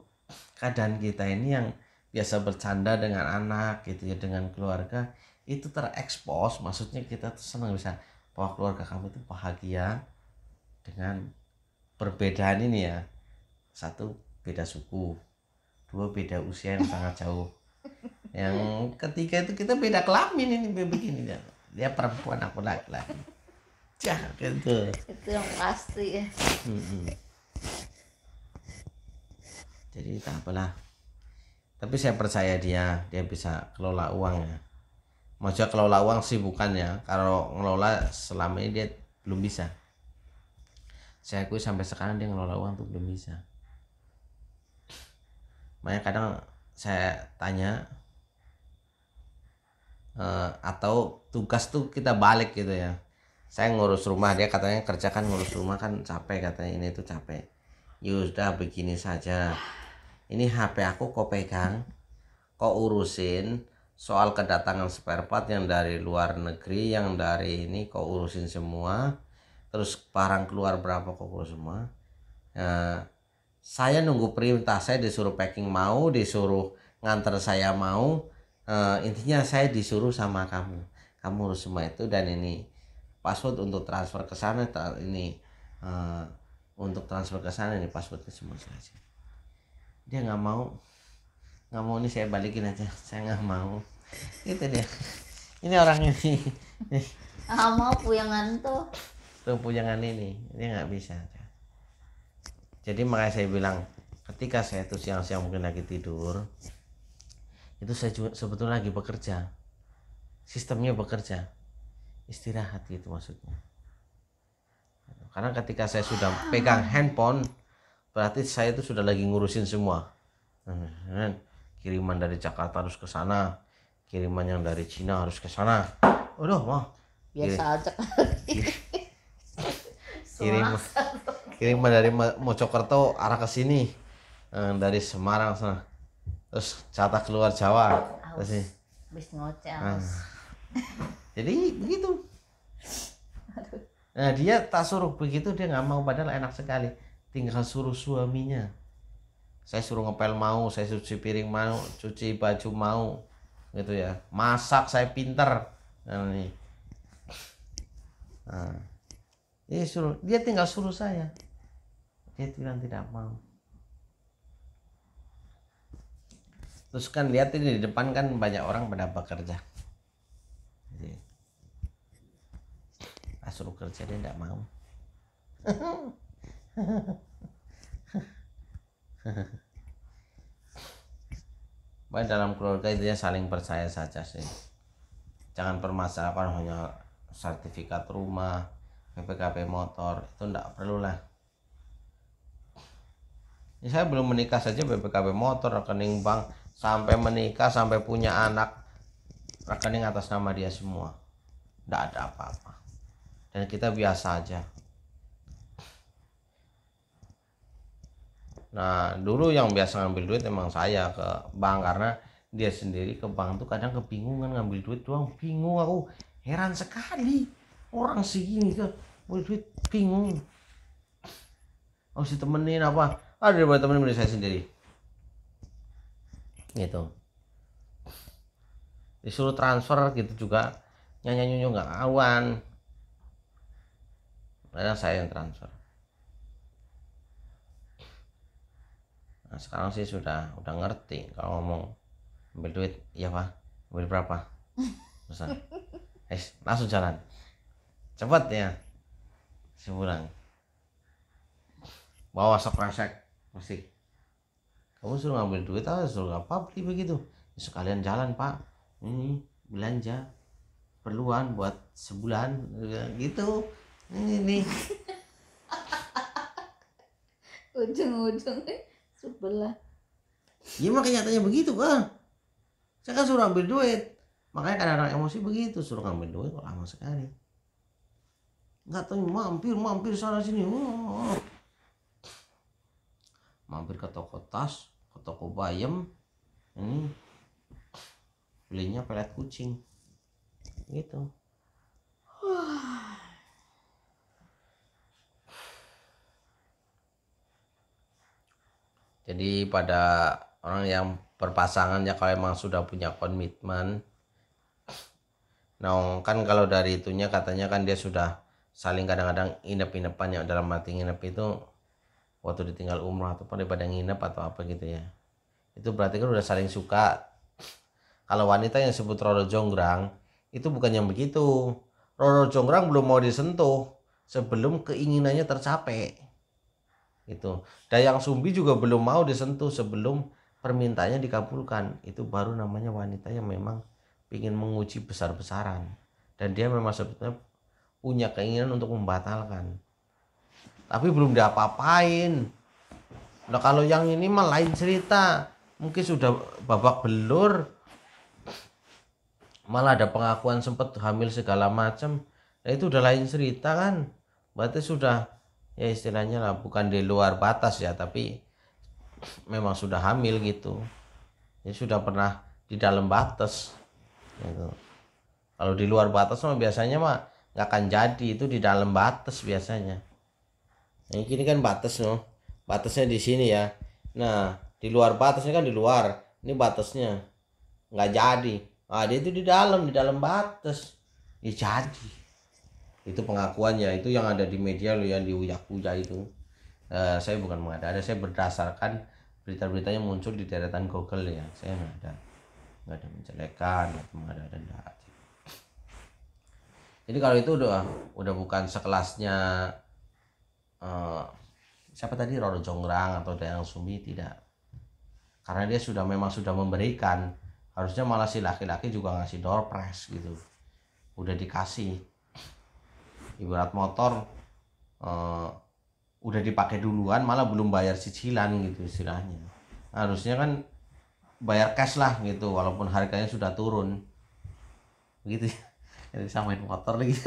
keadaan kita ini yang biasa bercanda dengan anak gitu ya dengan keluarga itu terekspos maksudnya kita tuh senang bisa bahwa keluarga kamu itu bahagia dengan perbedaan ini ya satu beda suku dua beda usia yang sangat jauh yang ketiga itu kita beda kelamin ini begini dia, dia perempuan aku laki lah, jangan gitu itu yang pasti ya jadi tak apalah tapi saya percaya dia dia bisa kelola uang ya maksudnya kelola uang sih bukan ya kalau ngelola selama ini dia belum bisa saya akui sampai sekarang dia ngelola uang tuh belum bisa makanya kadang saya tanya uh, atau tugas tuh kita balik gitu ya saya ngurus rumah dia katanya kerja kan ngurus rumah kan capek katanya ini tuh capek yaudah begini saja ini HP aku kok pegang kok urusin soal kedatangan spare part yang dari luar negeri yang dari ini kok urusin semua terus barang keluar berapa kok urus semua uh, saya nunggu perintah saya disuruh packing mau disuruh nganter saya mau uh, intinya saya disuruh sama kamu kamu harus semua itu dan ini password untuk transfer ke sana ini uh, untuk transfer ke sana ini passwordnya semua dia nggak mau nggak mau ini saya balikin aja saya nggak mau itu dia ini orang ini ah mau puyangan tuh tuh puyangan ini dia nggak bisa jadi makanya saya bilang ketika saya itu siang-siang mungkin lagi tidur itu saya juga sebetulnya lagi bekerja sistemnya bekerja istirahat gitu maksudnya karena ketika saya sudah pegang handphone berarti saya itu sudah lagi ngurusin semua hmm, kiriman dari Jakarta harus ke sana kiriman yang dari Cina harus ke sana udah mah biasa aja kirim kiriman dari Mojokerto arah ke sini eh, dari Semarang sana terus catat keluar Jawa terus bis ngoceh ah. jadi begitu nah dia tak suruh begitu dia nggak mau padahal enak sekali tinggal suruh suaminya saya suruh ngepel mau saya cuci piring mau cuci baju mau gitu ya masak saya pinter nah, nih nah. Dia suruh, dia tinggal suruh saya itu bilang tidak mau terus kan lihat ini di depan kan banyak orang pada bekerja suruh kerja dia tidak mau Baik dalam keluarga itu ya saling percaya saja sih. Jangan permasalahkan hanya sertifikat rumah, PPKP motor itu tidak perlu lah ya saya belum menikah saja BPKB motor rekening bank sampai menikah sampai punya anak rekening atas nama dia semua tidak ada apa-apa dan kita biasa aja nah dulu yang biasa ngambil duit emang saya ke bank karena dia sendiri ke bank tuh kadang kebingungan ngambil duit doang bingung aku heran sekali orang segini ke ngambil duit bingung harus ditemenin apa ada dari teman milik saya sendiri gitu disuruh transfer gitu juga nyanyi nyanyi nggak awan. karena saya yang transfer nah sekarang sih sudah udah ngerti kalau ngomong ambil duit iya pak ambil berapa besar eh langsung jalan cepat ya sebulan bawa sepresek masih kamu suruh ngambil duit ah suruh apa beli begitu ya, sekalian jalan pak ini belanja perluan buat sebulan gitu ini nih ujung-ujung eh, sebelah ya makanya nyatanya begitu kan saya kan suruh ambil duit makanya kadang-kadang kan emosi begitu suruh ngambil duit kok lama sekali nggak tahu mampir mampir sana sini oh, oh. oh mampir ke toko tas ke toko bayam ini hmm, belinya pelet kucing gitu jadi pada orang yang berpasangan ya kalau emang sudah punya komitmen nah kan kalau dari itunya katanya kan dia sudah saling kadang-kadang inep-inepan ya dalam mati nginep itu waktu ditinggal umrah atau pada nginep atau apa gitu ya itu berarti kan udah saling suka kalau wanita yang sebut Roro Jonggrang itu bukan yang begitu Roro Jonggrang belum mau disentuh sebelum keinginannya tercapai itu Dayang Sumbi juga belum mau disentuh sebelum permintaannya dikabulkan itu baru namanya wanita yang memang ingin menguji besar-besaran dan dia memang sebetulnya punya keinginan untuk membatalkan tapi belum diapa-apain nah kalau yang ini mah lain cerita mungkin sudah babak belur malah ada pengakuan sempat hamil segala macam nah itu udah lain cerita kan berarti sudah ya istilahnya lah bukan di luar batas ya tapi memang sudah hamil gitu ya sudah pernah di dalam batas gitu kalau di luar batas mah biasanya mah nggak akan jadi itu di dalam batas biasanya yang kini kan batas no batasnya di sini ya nah di luar batasnya kan di luar ini batasnya nggak jadi ah dia itu di dalam di dalam batas ya jadi itu pengakuannya itu yang ada di media lo yang diuyak-uyak itu uh, saya bukan mengada-ada saya berdasarkan berita beritanya muncul di deretan Google ya saya nggak ada nggak ada menjelekan atau nggak ada nggak jadi kalau itu udah udah bukan sekelasnya uh, siapa tadi Roro Jonggrang atau Dayang Sumi tidak karena dia sudah memang sudah memberikan harusnya malah si laki-laki juga ngasih door prize gitu udah dikasih ibarat motor uh, udah dipakai duluan malah belum bayar cicilan gitu istilahnya harusnya kan bayar cash lah gitu walaupun harganya sudah turun gitu ya main motor lagi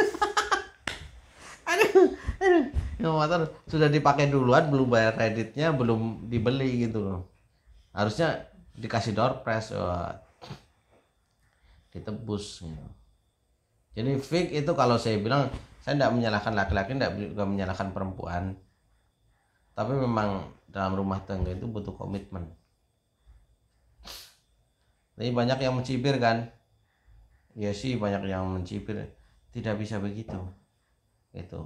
aduh aduh motor sudah dipakai duluan belum bayar kreditnya belum dibeli gitu loh harusnya dikasih door press oh. ditebus gitu. jadi fake itu kalau saya bilang saya tidak menyalahkan laki-laki tidak juga menyalahkan perempuan tapi memang dalam rumah tangga itu butuh komitmen ini banyak yang mencibir kan ya sih banyak yang mencibir tidak bisa begitu itu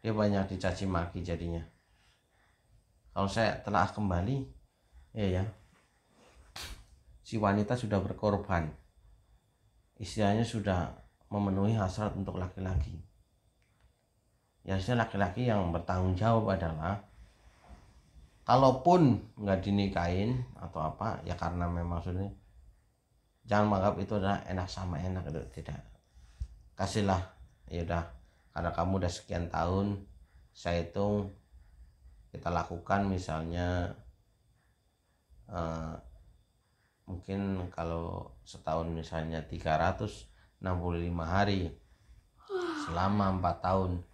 dia banyak dicaci maki jadinya kalau saya telah kembali ya ya si wanita sudah berkorban istilahnya sudah memenuhi hasrat untuk laki-laki ya istilah laki-laki yang bertanggung jawab adalah kalaupun nggak dinikahin atau apa ya karena memang sudah jangan menganggap itu adalah enak sama enak itu tidak kasihlah ya udah karena kamu udah sekian tahun saya hitung kita lakukan misalnya uh, mungkin kalau setahun misalnya 365 hari selama empat tahun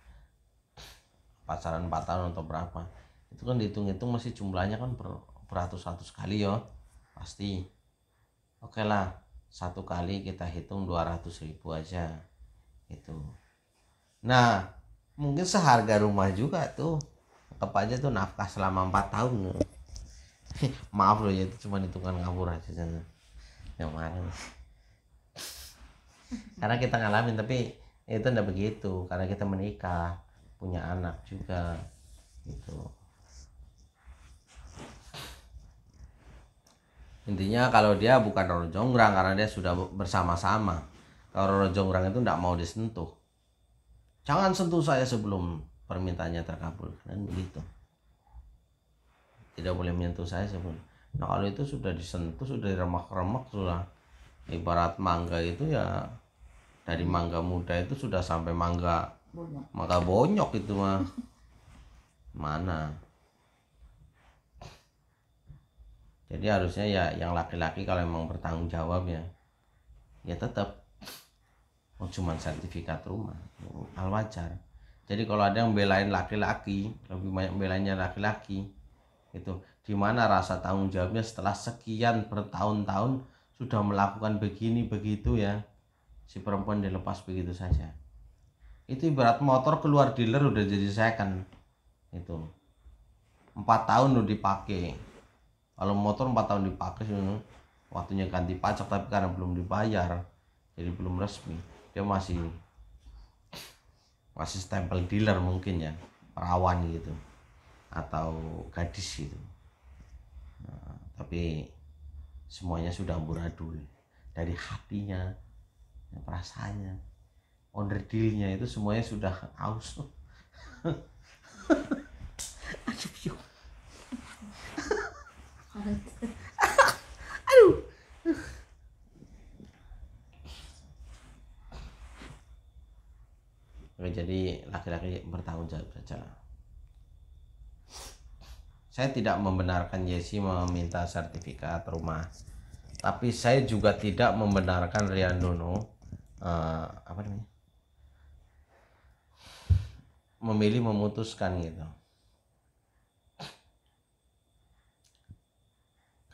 pacaran 4 tahun atau berapa itu kan dihitung-hitung masih jumlahnya kan ber, beratus-ratus kali ya pasti oke okay lah satu kali kita hitung 200 ribu aja itu nah mungkin seharga rumah juga tuh anggap aja tuh nafkah selama empat tahun ya. maaf loh ya itu cuma hitungan ngabur aja yang mana? karena kita ngalamin tapi itu ndak begitu karena kita menikah punya anak juga gitu intinya kalau dia bukan roro jonggrang karena dia sudah bersama-sama kalau roro jonggrang itu tidak mau disentuh Jangan sentuh saya sebelum permintaannya terkabul dan begitu. Tidak boleh menyentuh saya sebelum. Nah kalau itu sudah disentuh, sudah remak remak sudah ibarat mangga itu ya dari mangga muda itu sudah sampai mangga maka mangga bonyok itu mah mana jadi harusnya ya yang laki-laki kalau emang bertanggung jawab ya ya tetap oh, cuma sertifikat rumah hal wajar jadi kalau ada yang belain laki-laki lebih banyak belainnya laki-laki itu dimana rasa tanggung jawabnya setelah sekian bertahun-tahun sudah melakukan begini begitu ya si perempuan dilepas begitu saja itu ibarat motor keluar dealer udah jadi second itu empat tahun udah dipakai kalau motor empat tahun dipakai waktunya ganti pajak tapi karena belum dibayar jadi belum resmi dia masih masih stempel dealer mungkin ya perawan gitu atau gadis gitu nah, tapi semuanya sudah amburadul dari hatinya perasaannya dealnya itu semuanya sudah aus aduh Jadi laki-laki bertanggung jawab saja saya tidak membenarkan Yesi meminta sertifikat rumah tapi saya juga tidak membenarkan Rian uh, apa namanya memilih memutuskan gitu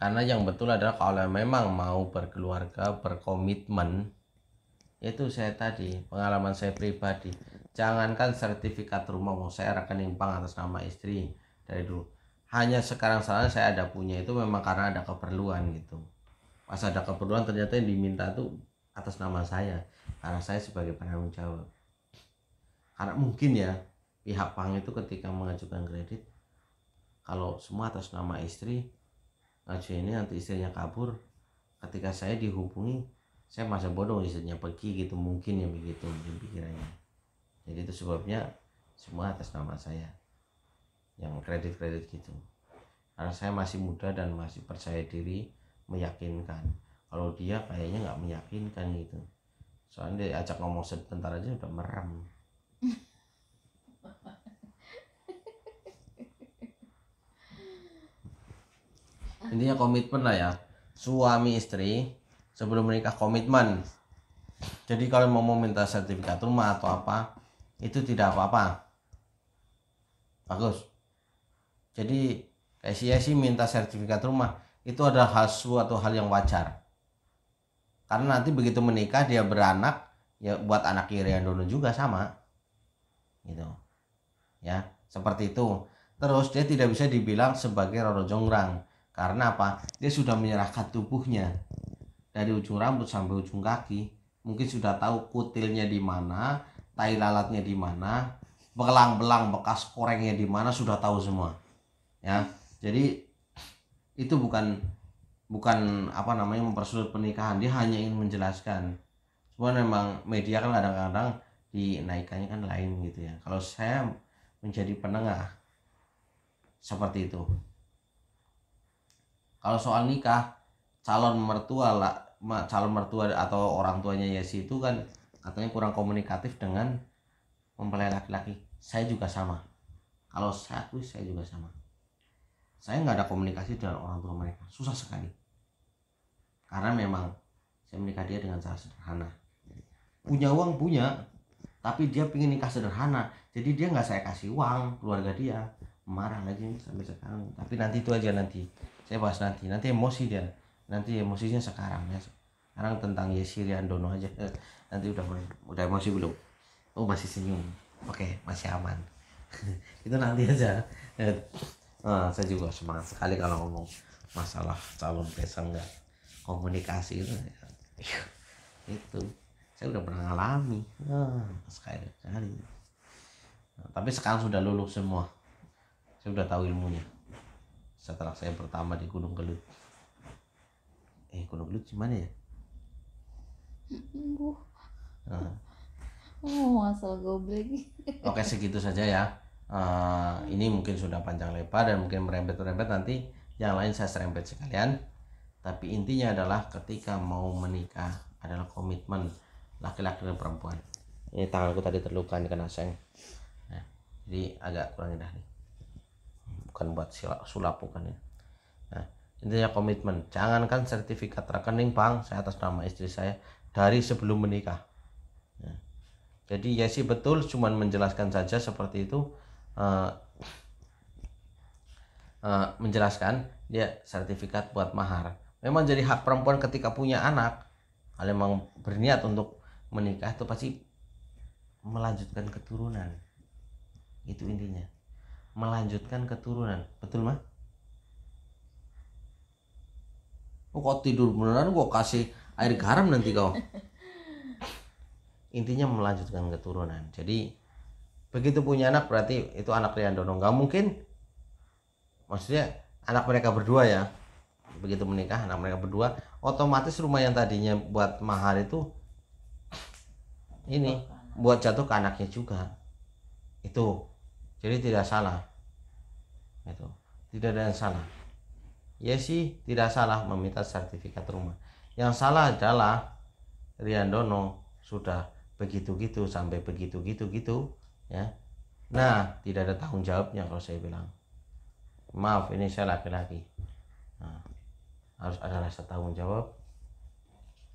karena yang betul adalah kalau memang mau berkeluarga berkomitmen itu saya tadi pengalaman saya pribadi jangankan sertifikat rumah mau saya rekening bank atas nama istri dari dulu hanya sekarang salah saya ada punya itu memang karena ada keperluan gitu pas ada keperluan ternyata yang diminta tuh atas nama saya karena saya sebagai penanggung jawab karena mungkin ya pihak bank itu ketika mengajukan kredit kalau semua atas nama istri ngajuinnya nanti istrinya kabur ketika saya dihubungi saya masa bodoh listriknya pergi gitu mungkin ya begitu di pikirannya jadi itu sebabnya semua atas nama saya yang kredit-kredit gitu karena saya masih muda dan masih percaya diri meyakinkan kalau dia kayaknya nggak meyakinkan gitu soalnya dia ajak ngomong sebentar aja udah merem intinya komitmen lah ya suami istri sebelum menikah komitmen jadi kalau mau meminta sertifikat rumah atau apa itu tidak apa-apa bagus jadi SIA sih minta sertifikat rumah itu adalah hal suatu hal yang wajar karena nanti begitu menikah dia beranak ya buat anak kiri yang dulu juga sama gitu ya seperti itu terus dia tidak bisa dibilang sebagai Roro Jonggrang karena apa dia sudah menyerahkan tubuhnya dari ujung rambut sampai ujung kaki mungkin sudah tahu kutilnya di mana tai lalatnya di mana belang-belang bekas korengnya di mana sudah tahu semua ya jadi itu bukan bukan apa namanya mempersulit pernikahan dia hanya ingin menjelaskan cuma memang media kan kadang-kadang dinaikannya kan lain gitu ya kalau saya menjadi penengah seperti itu kalau soal nikah calon mertua lah calon mertua atau orang tuanya Yesi itu kan katanya kurang komunikatif dengan mempelai laki-laki saya juga sama kalau saya akui saya juga sama saya nggak ada komunikasi dengan orang tua mereka susah sekali karena memang saya menikah dia dengan cara sederhana punya uang punya tapi dia pingin nikah sederhana jadi dia nggak saya kasih uang keluarga dia marah lagi sampai sekarang tapi nanti itu aja nanti saya bahas nanti nanti emosi dia nanti emosinya sekarang ya sekarang tentang Yesiri Andono aja nanti udah mulai udah emosi belum oh masih senyum oke masih aman itu nanti aja nah, saya juga semangat sekali kalau ngomong masalah calon pesan enggak komunikasi itu itu saya udah pernah alami nah, sekali sekali nah, tapi sekarang sudah lulus semua saya sudah tahu ilmunya setelah saya pertama di Gunung Gelut eh gunung gelut gimana ya bu nah. oh asal goblok. oke segitu saja ya uh, ini mungkin sudah panjang lebar dan mungkin merembet rembet nanti yang lain saya serempet sekalian tapi intinya adalah ketika mau menikah adalah komitmen laki-laki dan perempuan ini tanganku tadi terluka nih kena seng nah, jadi agak kurang indah nih bukan buat sulap bukan ya intinya komitmen jangankan sertifikat rekening bank saya atas nama istri saya dari sebelum menikah ya. jadi ya sih betul cuman menjelaskan saja seperti itu uh, uh, menjelaskan dia ya, sertifikat buat mahar memang jadi hak perempuan ketika punya anak kalau memang berniat untuk menikah itu pasti melanjutkan keturunan itu intinya melanjutkan keturunan betul mah Oh, kok tidur beneran gue kasih air garam nanti kau intinya melanjutkan keturunan jadi begitu punya anak berarti itu anak Riandono nggak mungkin maksudnya anak mereka berdua ya begitu menikah anak mereka berdua otomatis rumah yang tadinya buat mahar itu ini buat jatuh ke anaknya juga itu jadi tidak salah itu tidak ada yang salah ya sih tidak salah meminta sertifikat rumah yang salah adalah Rian Dono sudah begitu gitu sampai begitu gitu gitu ya nah tidak ada tanggung jawabnya kalau saya bilang maaf ini saya laki-laki nah, harus ada rasa tanggung jawab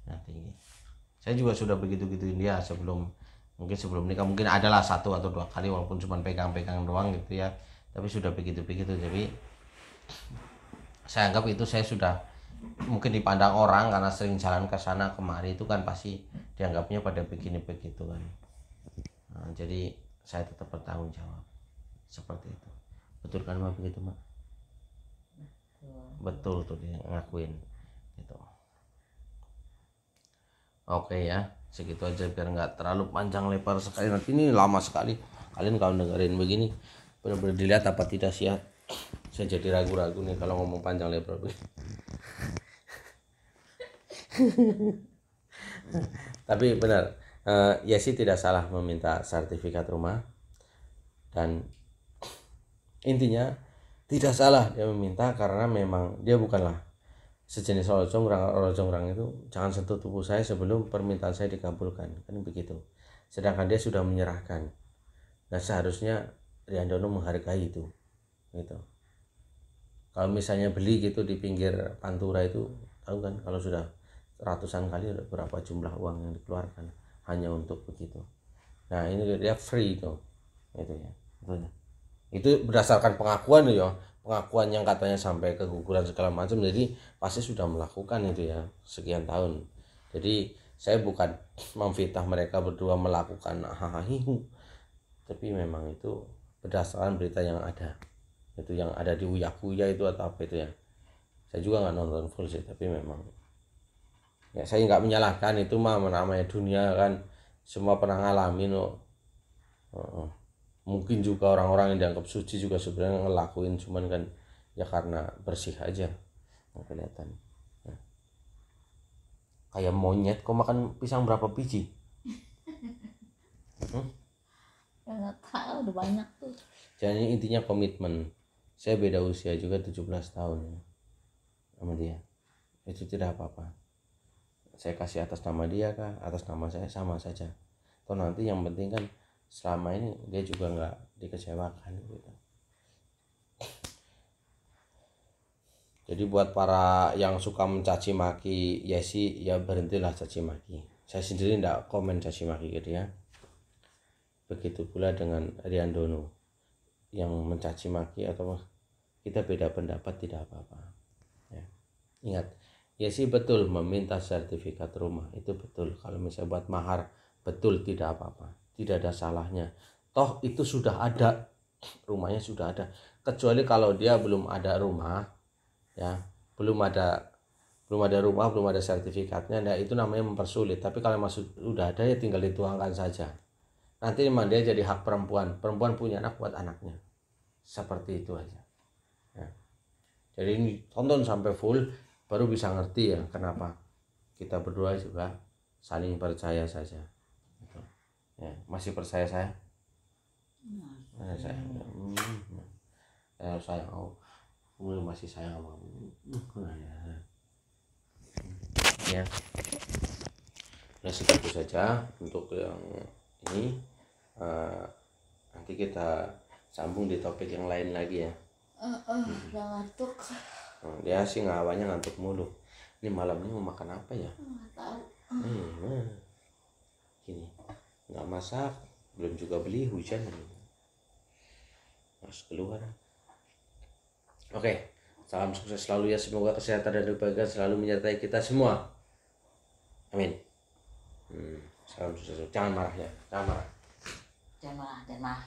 nah tinggi saya juga sudah begitu gituin dia sebelum mungkin sebelum nikah mungkin adalah satu atau dua kali walaupun cuma pegang-pegang doang gitu ya tapi sudah begitu begitu jadi saya anggap itu saya sudah mungkin dipandang orang karena sering jalan ke sana kemari itu kan pasti dianggapnya pada begini begitu kan nah, jadi saya tetap bertanggung jawab seperti itu betul kan mbak begitu mbak betul tuh dia ngakuin itu oke ya segitu aja biar nggak terlalu panjang lebar sekali nanti ini lama sekali kalian kalau dengerin begini benar-benar dilihat apa tidak sih ya saya jadi ragu-ragu nih kalau ngomong panjang lebar tapi benar uh, Yesi tidak salah meminta sertifikat rumah dan intinya tidak salah dia meminta karena memang dia bukanlah sejenis orang orang itu jangan sentuh tubuh saya sebelum permintaan saya dikabulkan kan begitu sedangkan dia sudah menyerahkan nah seharusnya Riandono menghargai itu gitu kalau misalnya beli gitu di pinggir pantura itu tahu kan kalau sudah ratusan kali berapa jumlah uang yang dikeluarkan hanya untuk begitu nah ini dia free itu itu ya itu berdasarkan pengakuan ya pengakuan yang katanya sampai keguguran segala macam jadi pasti sudah melakukan itu ya sekian tahun jadi saya bukan memfitnah mereka berdua melakukan hahaha tapi memang itu berdasarkan berita yang ada itu yang ada di Uyakuya itu atau apa itu ya saya juga nggak nonton full sih tapi memang ya saya nggak menyalahkan itu mah namanya dunia kan semua pernah ngalamin loh mungkin juga orang-orang yang dianggap suci juga sebenarnya ngelakuin cuman kan ya karena bersih aja yang kelihatan ya. kayak monyet kok makan pisang berapa biji hmm? Ya, nggak tahu udah banyak tuh jadi intinya komitmen saya beda usia juga 17 tahun ya, sama dia itu tidak apa-apa saya kasih atas nama dia kah atas nama saya sama saja atau nanti yang penting kan selama ini dia juga nggak dikecewakan gitu jadi buat para yang suka mencaci maki ya sih ya berhentilah caci maki saya sendiri tidak komen caci maki gitu ya begitu pula dengan Rian Dono yang mencaci maki atau kita beda pendapat tidak apa-apa ya. ingat ya sih betul meminta sertifikat rumah itu betul kalau misalnya buat mahar betul tidak apa-apa tidak ada salahnya toh itu sudah ada rumahnya sudah ada kecuali kalau dia belum ada rumah ya belum ada belum ada rumah belum ada sertifikatnya nah itu namanya mempersulit tapi kalau maksud udah ada ya tinggal dituangkan saja nanti memang dia jadi hak perempuan perempuan punya anak buat anaknya seperti itu aja ya. jadi ini tonton sampai full baru bisa ngerti ya kenapa kita berdua juga saling percaya saja gitu. ya masih percaya saya nah, saya hmm. ya, saya oh masih sayang sama kamu. ya. ya nah segitu saja untuk yang ini uh, nanti kita sambung di topik yang lain lagi ya uh, uh, ngantuk hmm, dia sih ngawanya ngantuk mulu ini malam ini mau makan apa ya nggak tahu hmm, gini nggak masak belum juga beli hujan harus keluar oke salam sukses selalu ya semoga kesehatan dan kebahagiaan selalu menyertai kita semua amin hmm. 千万别骂呀！别骂！别骂！别骂！